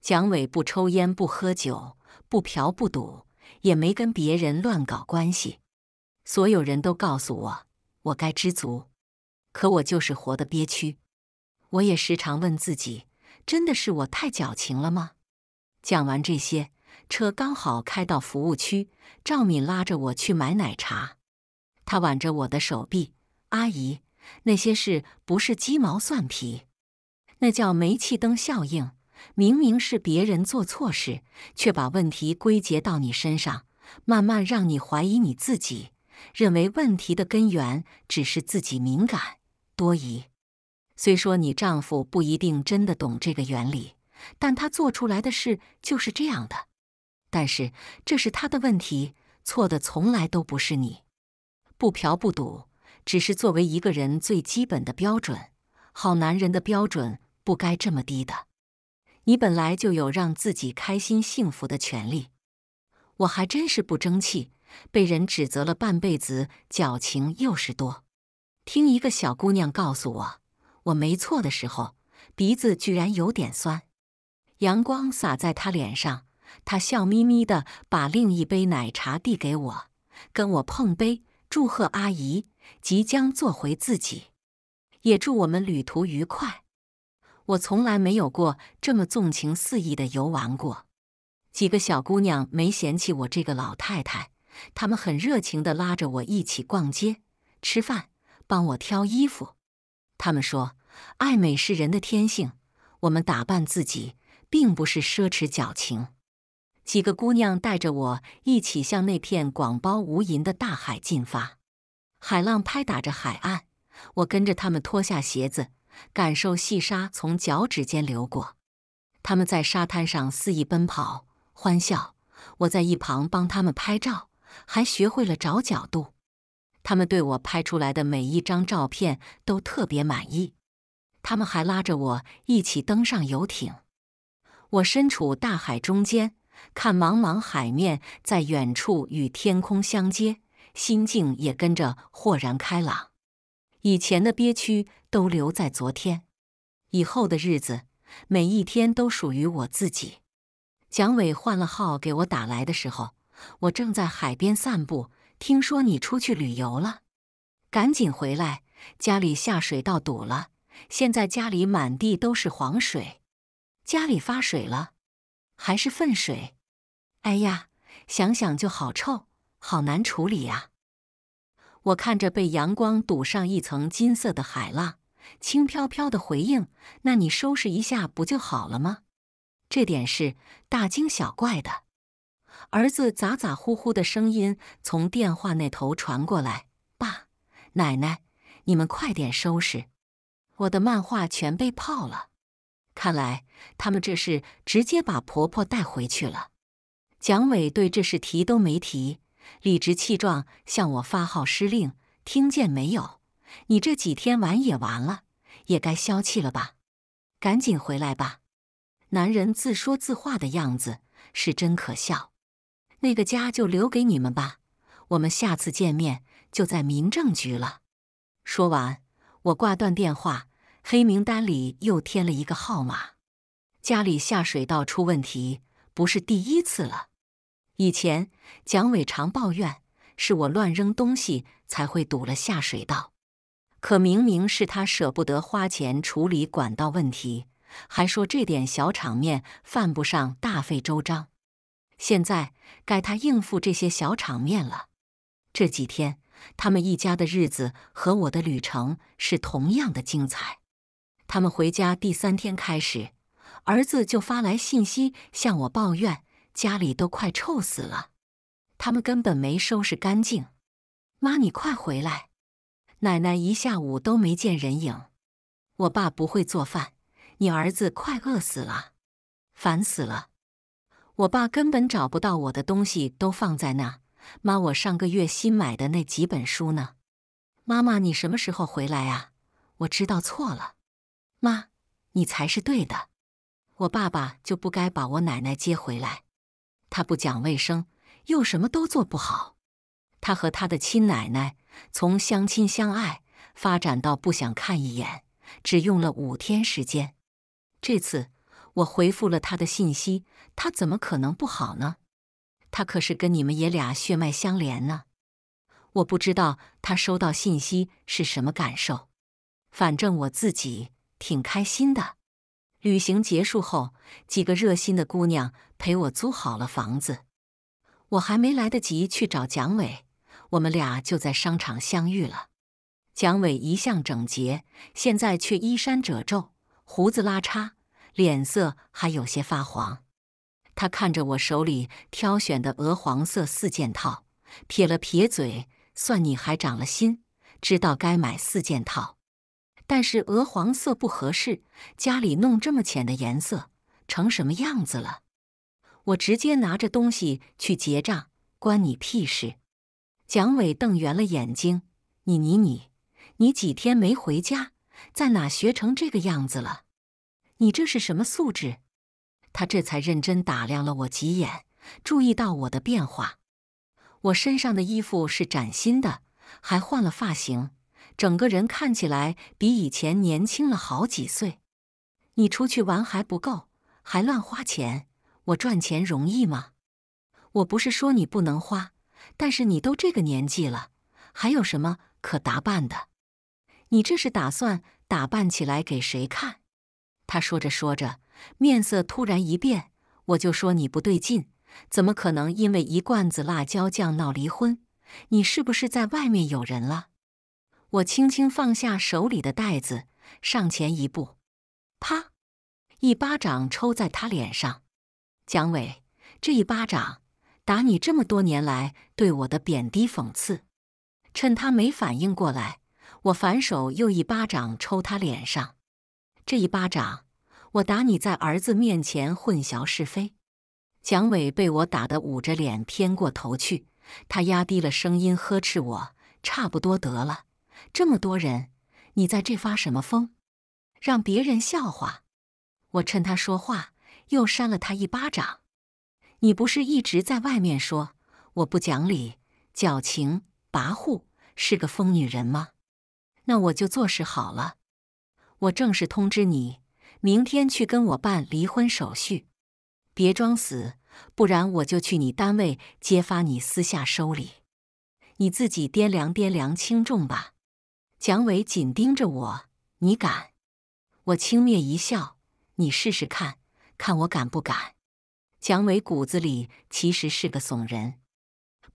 蒋伟不抽烟，不喝酒，不嫖，不赌，也没跟别人乱搞关系。所有人都告诉我，我该知足，可我就是活得憋屈。我也时常问自己，真的是我太矫情了吗？讲完这些，车刚好开到服务区，赵敏拉着我去买奶茶。她挽着我的手臂，阿姨。那些事不是鸡毛蒜皮，那叫煤气灯效应。明明是别人做错事，却把问题归结到你身上，慢慢让你怀疑你自己，认为问题的根源只是自己敏感多疑。虽说你丈夫不一定真的懂这个原理，但他做出来的事就是这样的。但是这是他的问题，错的从来都不是你。不嫖不赌。只是作为一个人最基本的标准，好男人的标准不该这么低的。你本来就有让自己开心、幸福的权利。我还真是不争气，被人指责了半辈子，矫情又是多。听一个小姑娘告诉我，我没错的时候，鼻子居然有点酸。阳光洒在她脸上，她笑眯眯的把另一杯奶茶递给我，跟我碰杯，祝贺阿姨。即将做回自己，也祝我们旅途愉快。我从来没有过这么纵情肆意的游玩过。几个小姑娘没嫌弃我这个老太太，她们很热情的拉着我一起逛街、吃饭、帮我挑衣服。她们说，爱美是人的天性，我们打扮自己并不是奢侈矫情。几个姑娘带着我一起向那片广袤无垠的大海进发。海浪拍打着海岸，我跟着他们脱下鞋子，感受细沙从脚趾间流过。他们在沙滩上肆意奔跑、欢笑，我在一旁帮他们拍照，还学会了找角度。他们对我拍出来的每一张照片都特别满意。他们还拉着我一起登上游艇，我身处大海中间，看茫茫海面在远处与天空相接。心境也跟着豁然开朗，以前的憋屈都留在昨天，以后的日子每一天都属于我自己。蒋伟换了号给我打来的时候，我正在海边散步。听说你出去旅游了，赶紧回来！家里下水道堵了，现在家里满地都是黄水，家里发水了，还是粪水。哎呀，想想就好臭。好难处理呀！我看着被阳光堵上一层金色的海浪，轻飘飘的回应：“那你收拾一下不就好了吗？这点事大惊小怪的。”儿子咋咋呼呼的声音从电话那头传过来：“爸，奶奶，你们快点收拾，我的漫画全被泡了。看来他们这是直接把婆婆带回去了。”蒋伟对这事提都没提。理直气壮向我发号施令，听见没有？你这几天玩也玩了，也该消气了吧？赶紧回来吧！男人自说自话的样子是真可笑。那个家就留给你们吧，我们下次见面就在民政局了。说完，我挂断电话，黑名单里又添了一个号码。家里下水道出问题不是第一次了。以前，蒋伟常抱怨是我乱扔东西才会堵了下水道，可明明是他舍不得花钱处理管道问题，还说这点小场面犯不上大费周章。现在该他应付这些小场面了。这几天，他们一家的日子和我的旅程是同样的精彩。他们回家第三天开始，儿子就发来信息向我抱怨。家里都快臭死了，他们根本没收拾干净。妈，你快回来！奶奶一下午都没见人影。我爸不会做饭，你儿子快饿死了，烦死了！我爸根本找不到我的东西都放在那。妈，我上个月新买的那几本书呢？妈妈，你什么时候回来啊？我知道错了。妈，你才是对的。我爸爸就不该把我奶奶接回来。他不讲卫生，又什么都做不好。他和他的亲奶奶从相亲相爱发展到不想看一眼，只用了五天时间。这次我回复了他的信息，他怎么可能不好呢？他可是跟你们爷俩血脉相连呢。我不知道他收到信息是什么感受，反正我自己挺开心的。旅行结束后，几个热心的姑娘陪我租好了房子。我还没来得及去找蒋伟，我们俩就在商场相遇了。蒋伟一向整洁，现在却衣衫褶皱，胡子拉碴，脸色还有些发黄。他看着我手里挑选的鹅黄色四件套，撇了撇嘴：“算你还长了心，知道该买四件套。”但是鹅黄色不合适，家里弄这么浅的颜色，成什么样子了？我直接拿着东西去结账，关你屁事！蒋伟瞪圆了眼睛：“你你你，你几天没回家，在哪学成这个样子了？你这是什么素质？”他这才认真打量了我几眼，注意到我的变化。我身上的衣服是崭新的，还换了发型。整个人看起来比以前年轻了好几岁。你出去玩还不够，还乱花钱。我赚钱容易吗？我不是说你不能花，但是你都这个年纪了，还有什么可打扮的？你这是打算打扮起来给谁看？他说着说着，面色突然一变。我就说你不对劲，怎么可能因为一罐子辣椒酱闹离婚？你是不是在外面有人了？我轻轻放下手里的袋子，上前一步，啪，一巴掌抽在他脸上。蒋伟，这一巴掌打你这么多年来对我的贬低讽刺。趁他没反应过来，我反手又一巴掌抽他脸上。这一巴掌，我打你在儿子面前混淆是非。蒋伟被我打得捂着脸偏过头去，他压低了声音呵斥我：“差不多得了。”这么多人，你在这发什么疯？让别人笑话！我趁他说话，又扇了他一巴掌。你不是一直在外面说我不讲理、矫情、跋扈，是个疯女人吗？那我就做事好了。我正式通知你，明天去跟我办离婚手续。别装死，不然我就去你单位揭发你私下收礼。你自己掂量掂量轻重吧。蒋伟紧盯着我，你敢？我轻蔑一笑，你试试看看我敢不敢？蒋伟骨子里其实是个怂人，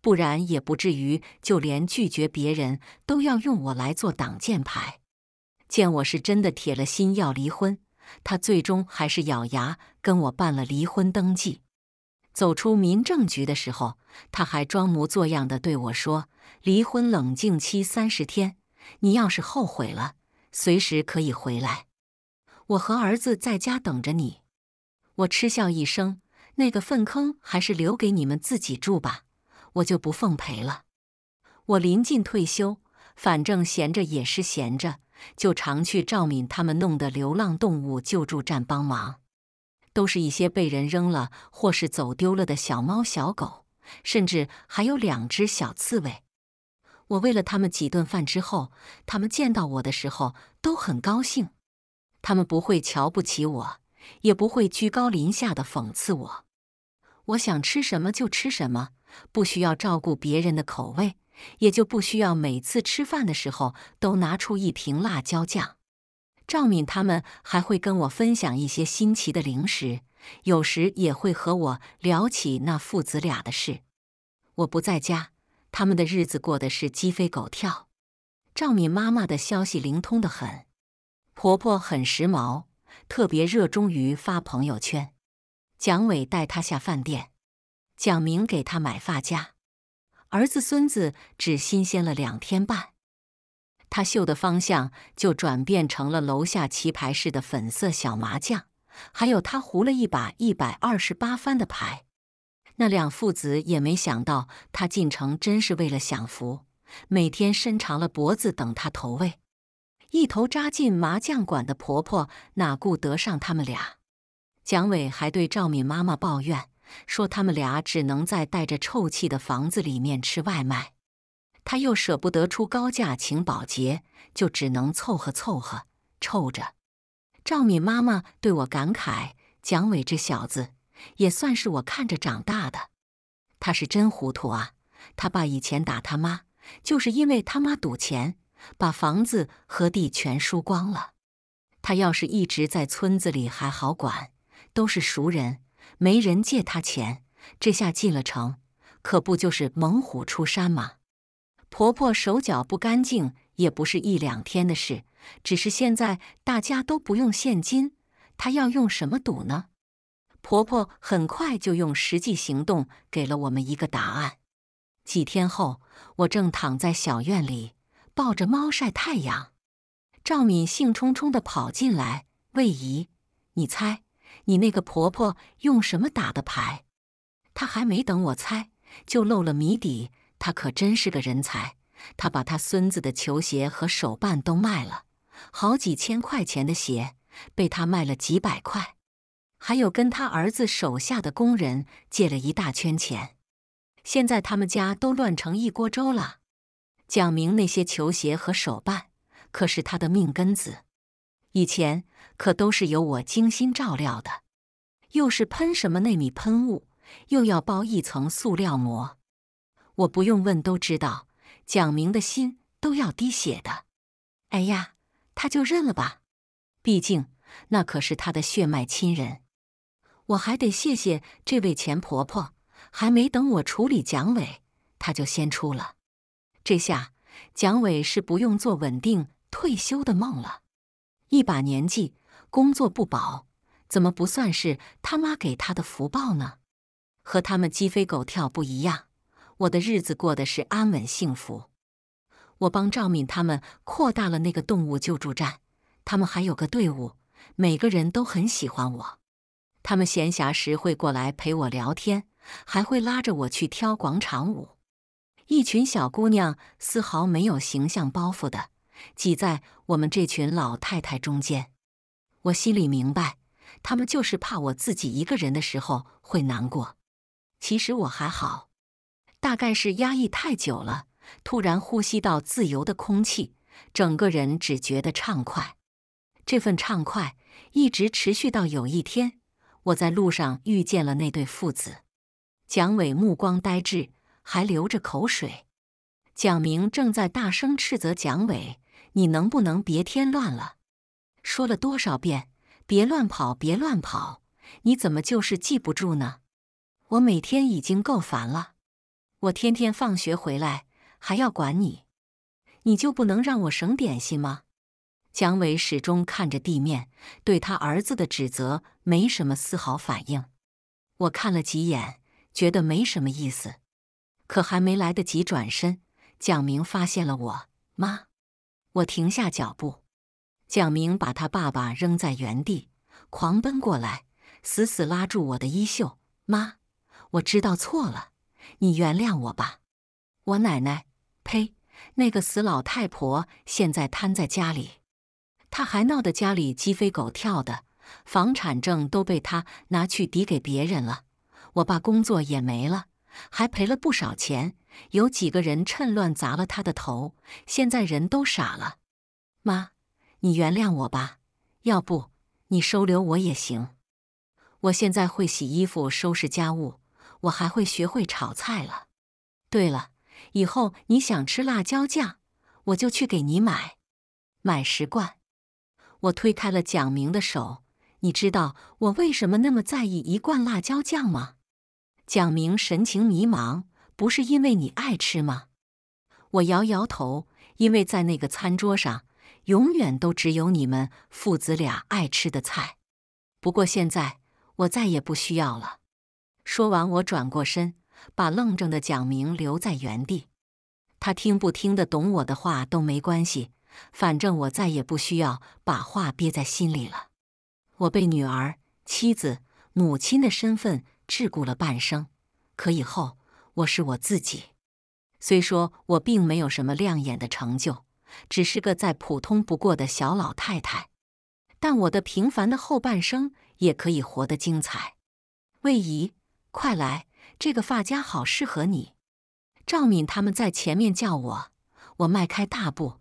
不然也不至于就连拒绝别人都要用我来做挡箭牌。见我是真的铁了心要离婚，他最终还是咬牙跟我办了离婚登记。走出民政局的时候，他还装模作样的对我说：“离婚冷静期三十天。”你要是后悔了，随时可以回来。我和儿子在家等着你。我嗤笑一声：“那个粪坑还是留给你们自己住吧，我就不奉陪了。”我临近退休，反正闲着也是闲着，就常去赵敏他们弄的流浪动物救助站帮忙。都是一些被人扔了或是走丢了的小猫小狗，甚至还有两只小刺猬。我为了他们几顿饭之后，他们见到我的时候都很高兴，他们不会瞧不起我，也不会居高临下的讽刺我。我想吃什么就吃什么，不需要照顾别人的口味，也就不需要每次吃饭的时候都拿出一瓶辣椒酱。赵敏他们还会跟我分享一些新奇的零食，有时也会和我聊起那父子俩的事。我不在家。他们的日子过得是鸡飞狗跳。赵敏妈妈的消息灵通的很，婆婆很时髦，特别热衷于发朋友圈。蒋伟带她下饭店，蒋明给她买发夹，儿子孙子只新鲜了两天半，他绣的方向就转变成了楼下棋牌室的粉色小麻将，还有他胡了一把一百二十八番的牌。那两父子也没想到，他进城真是为了享福，每天伸长了脖子等他投喂，一头扎进麻将馆的婆婆哪顾得上他们俩？蒋伟还对赵敏妈妈抱怨说：“他们俩只能在带着臭气的房子里面吃外卖，他又舍不得出高价请保洁，就只能凑合凑合，臭着。”赵敏妈妈对我感慨：“蒋伟这小子。”也算是我看着长大的，他是真糊涂啊！他爸以前打他妈，就是因为他妈赌钱，把房子和地全输光了。他要是一直在村子里还好管，都是熟人，没人借他钱。这下进了城，可不就是猛虎出山吗？婆婆手脚不干净也不是一两天的事，只是现在大家都不用现金，她要用什么赌呢？婆婆很快就用实际行动给了我们一个答案。几天后，我正躺在小院里抱着猫晒太阳，赵敏兴冲冲的跑进来：“魏姨，你猜，你那个婆婆用什么打的牌？”她还没等我猜，就露了谜底。她可真是个人才，她把她孙子的球鞋和手办都卖了，好几千块钱的鞋被她卖了几百块。还有跟他儿子手下的工人借了一大圈钱，现在他们家都乱成一锅粥了。蒋明那些球鞋和手办可是他的命根子，以前可都是由我精心照料的，又是喷什么纳米喷雾，又要包一层塑料膜，我不用问都知道，蒋明的心都要滴血的。哎呀，他就认了吧，毕竟那可是他的血脉亲人。我还得谢谢这位前婆婆，还没等我处理蒋伟，她就先出了。这下蒋伟是不用做稳定退休的梦了。一把年纪，工作不保，怎么不算是他妈给他的福报呢？和他们鸡飞狗跳不一样，我的日子过的是安稳幸福。我帮赵敏他们扩大了那个动物救助站，他们还有个队伍，每个人都很喜欢我。他们闲暇时会过来陪我聊天，还会拉着我去跳广场舞。一群小姑娘丝毫没有形象包袱的挤在我们这群老太太中间。我心里明白，他们就是怕我自己一个人的时候会难过。其实我还好，大概是压抑太久了，突然呼吸到自由的空气，整个人只觉得畅快。这份畅快一直持续到有一天。我在路上遇见了那对父子，蒋伟目光呆滞，还流着口水。蒋明正在大声斥责蒋伟：“你能不能别添乱了？说了多少遍，别乱跑，别乱跑，你怎么就是记不住呢？我每天已经够烦了，我天天放学回来还要管你，你就不能让我省点心吗？”蒋伟始终看着地面，对他儿子的指责没什么丝毫反应。我看了几眼，觉得没什么意思。可还没来得及转身，蒋明发现了我。妈！我停下脚步。蒋明把他爸爸扔在原地，狂奔过来，死死拉住我的衣袖。妈，我知道错了，你原谅我吧。我奶奶，呸！那个死老太婆现在瘫在家里。他还闹得家里鸡飞狗跳的，房产证都被他拿去抵给别人了。我爸工作也没了，还赔了不少钱。有几个人趁乱砸了他的头，现在人都傻了。妈，你原谅我吧，要不你收留我也行。我现在会洗衣服、收拾家务，我还会学会炒菜了。对了，以后你想吃辣椒酱，我就去给你买，买十罐。我推开了蒋明的手，你知道我为什么那么在意一罐辣椒酱吗？蒋明神情迷茫，不是因为你爱吃吗？我摇摇头，因为在那个餐桌上，永远都只有你们父子俩爱吃的菜。不过现在我再也不需要了。说完，我转过身，把愣怔的蒋明留在原地。他听不听得懂我的话都没关系。反正我再也不需要把话憋在心里了。我被女儿、妻子、母亲的身份桎梏了半生，可以后我是我自己。虽说我并没有什么亮眼的成就，只是个再普通不过的小老太太，但我的平凡的后半生也可以活得精彩。魏姨，快来，这个发夹好适合你。赵敏他们在前面叫我，我迈开大步。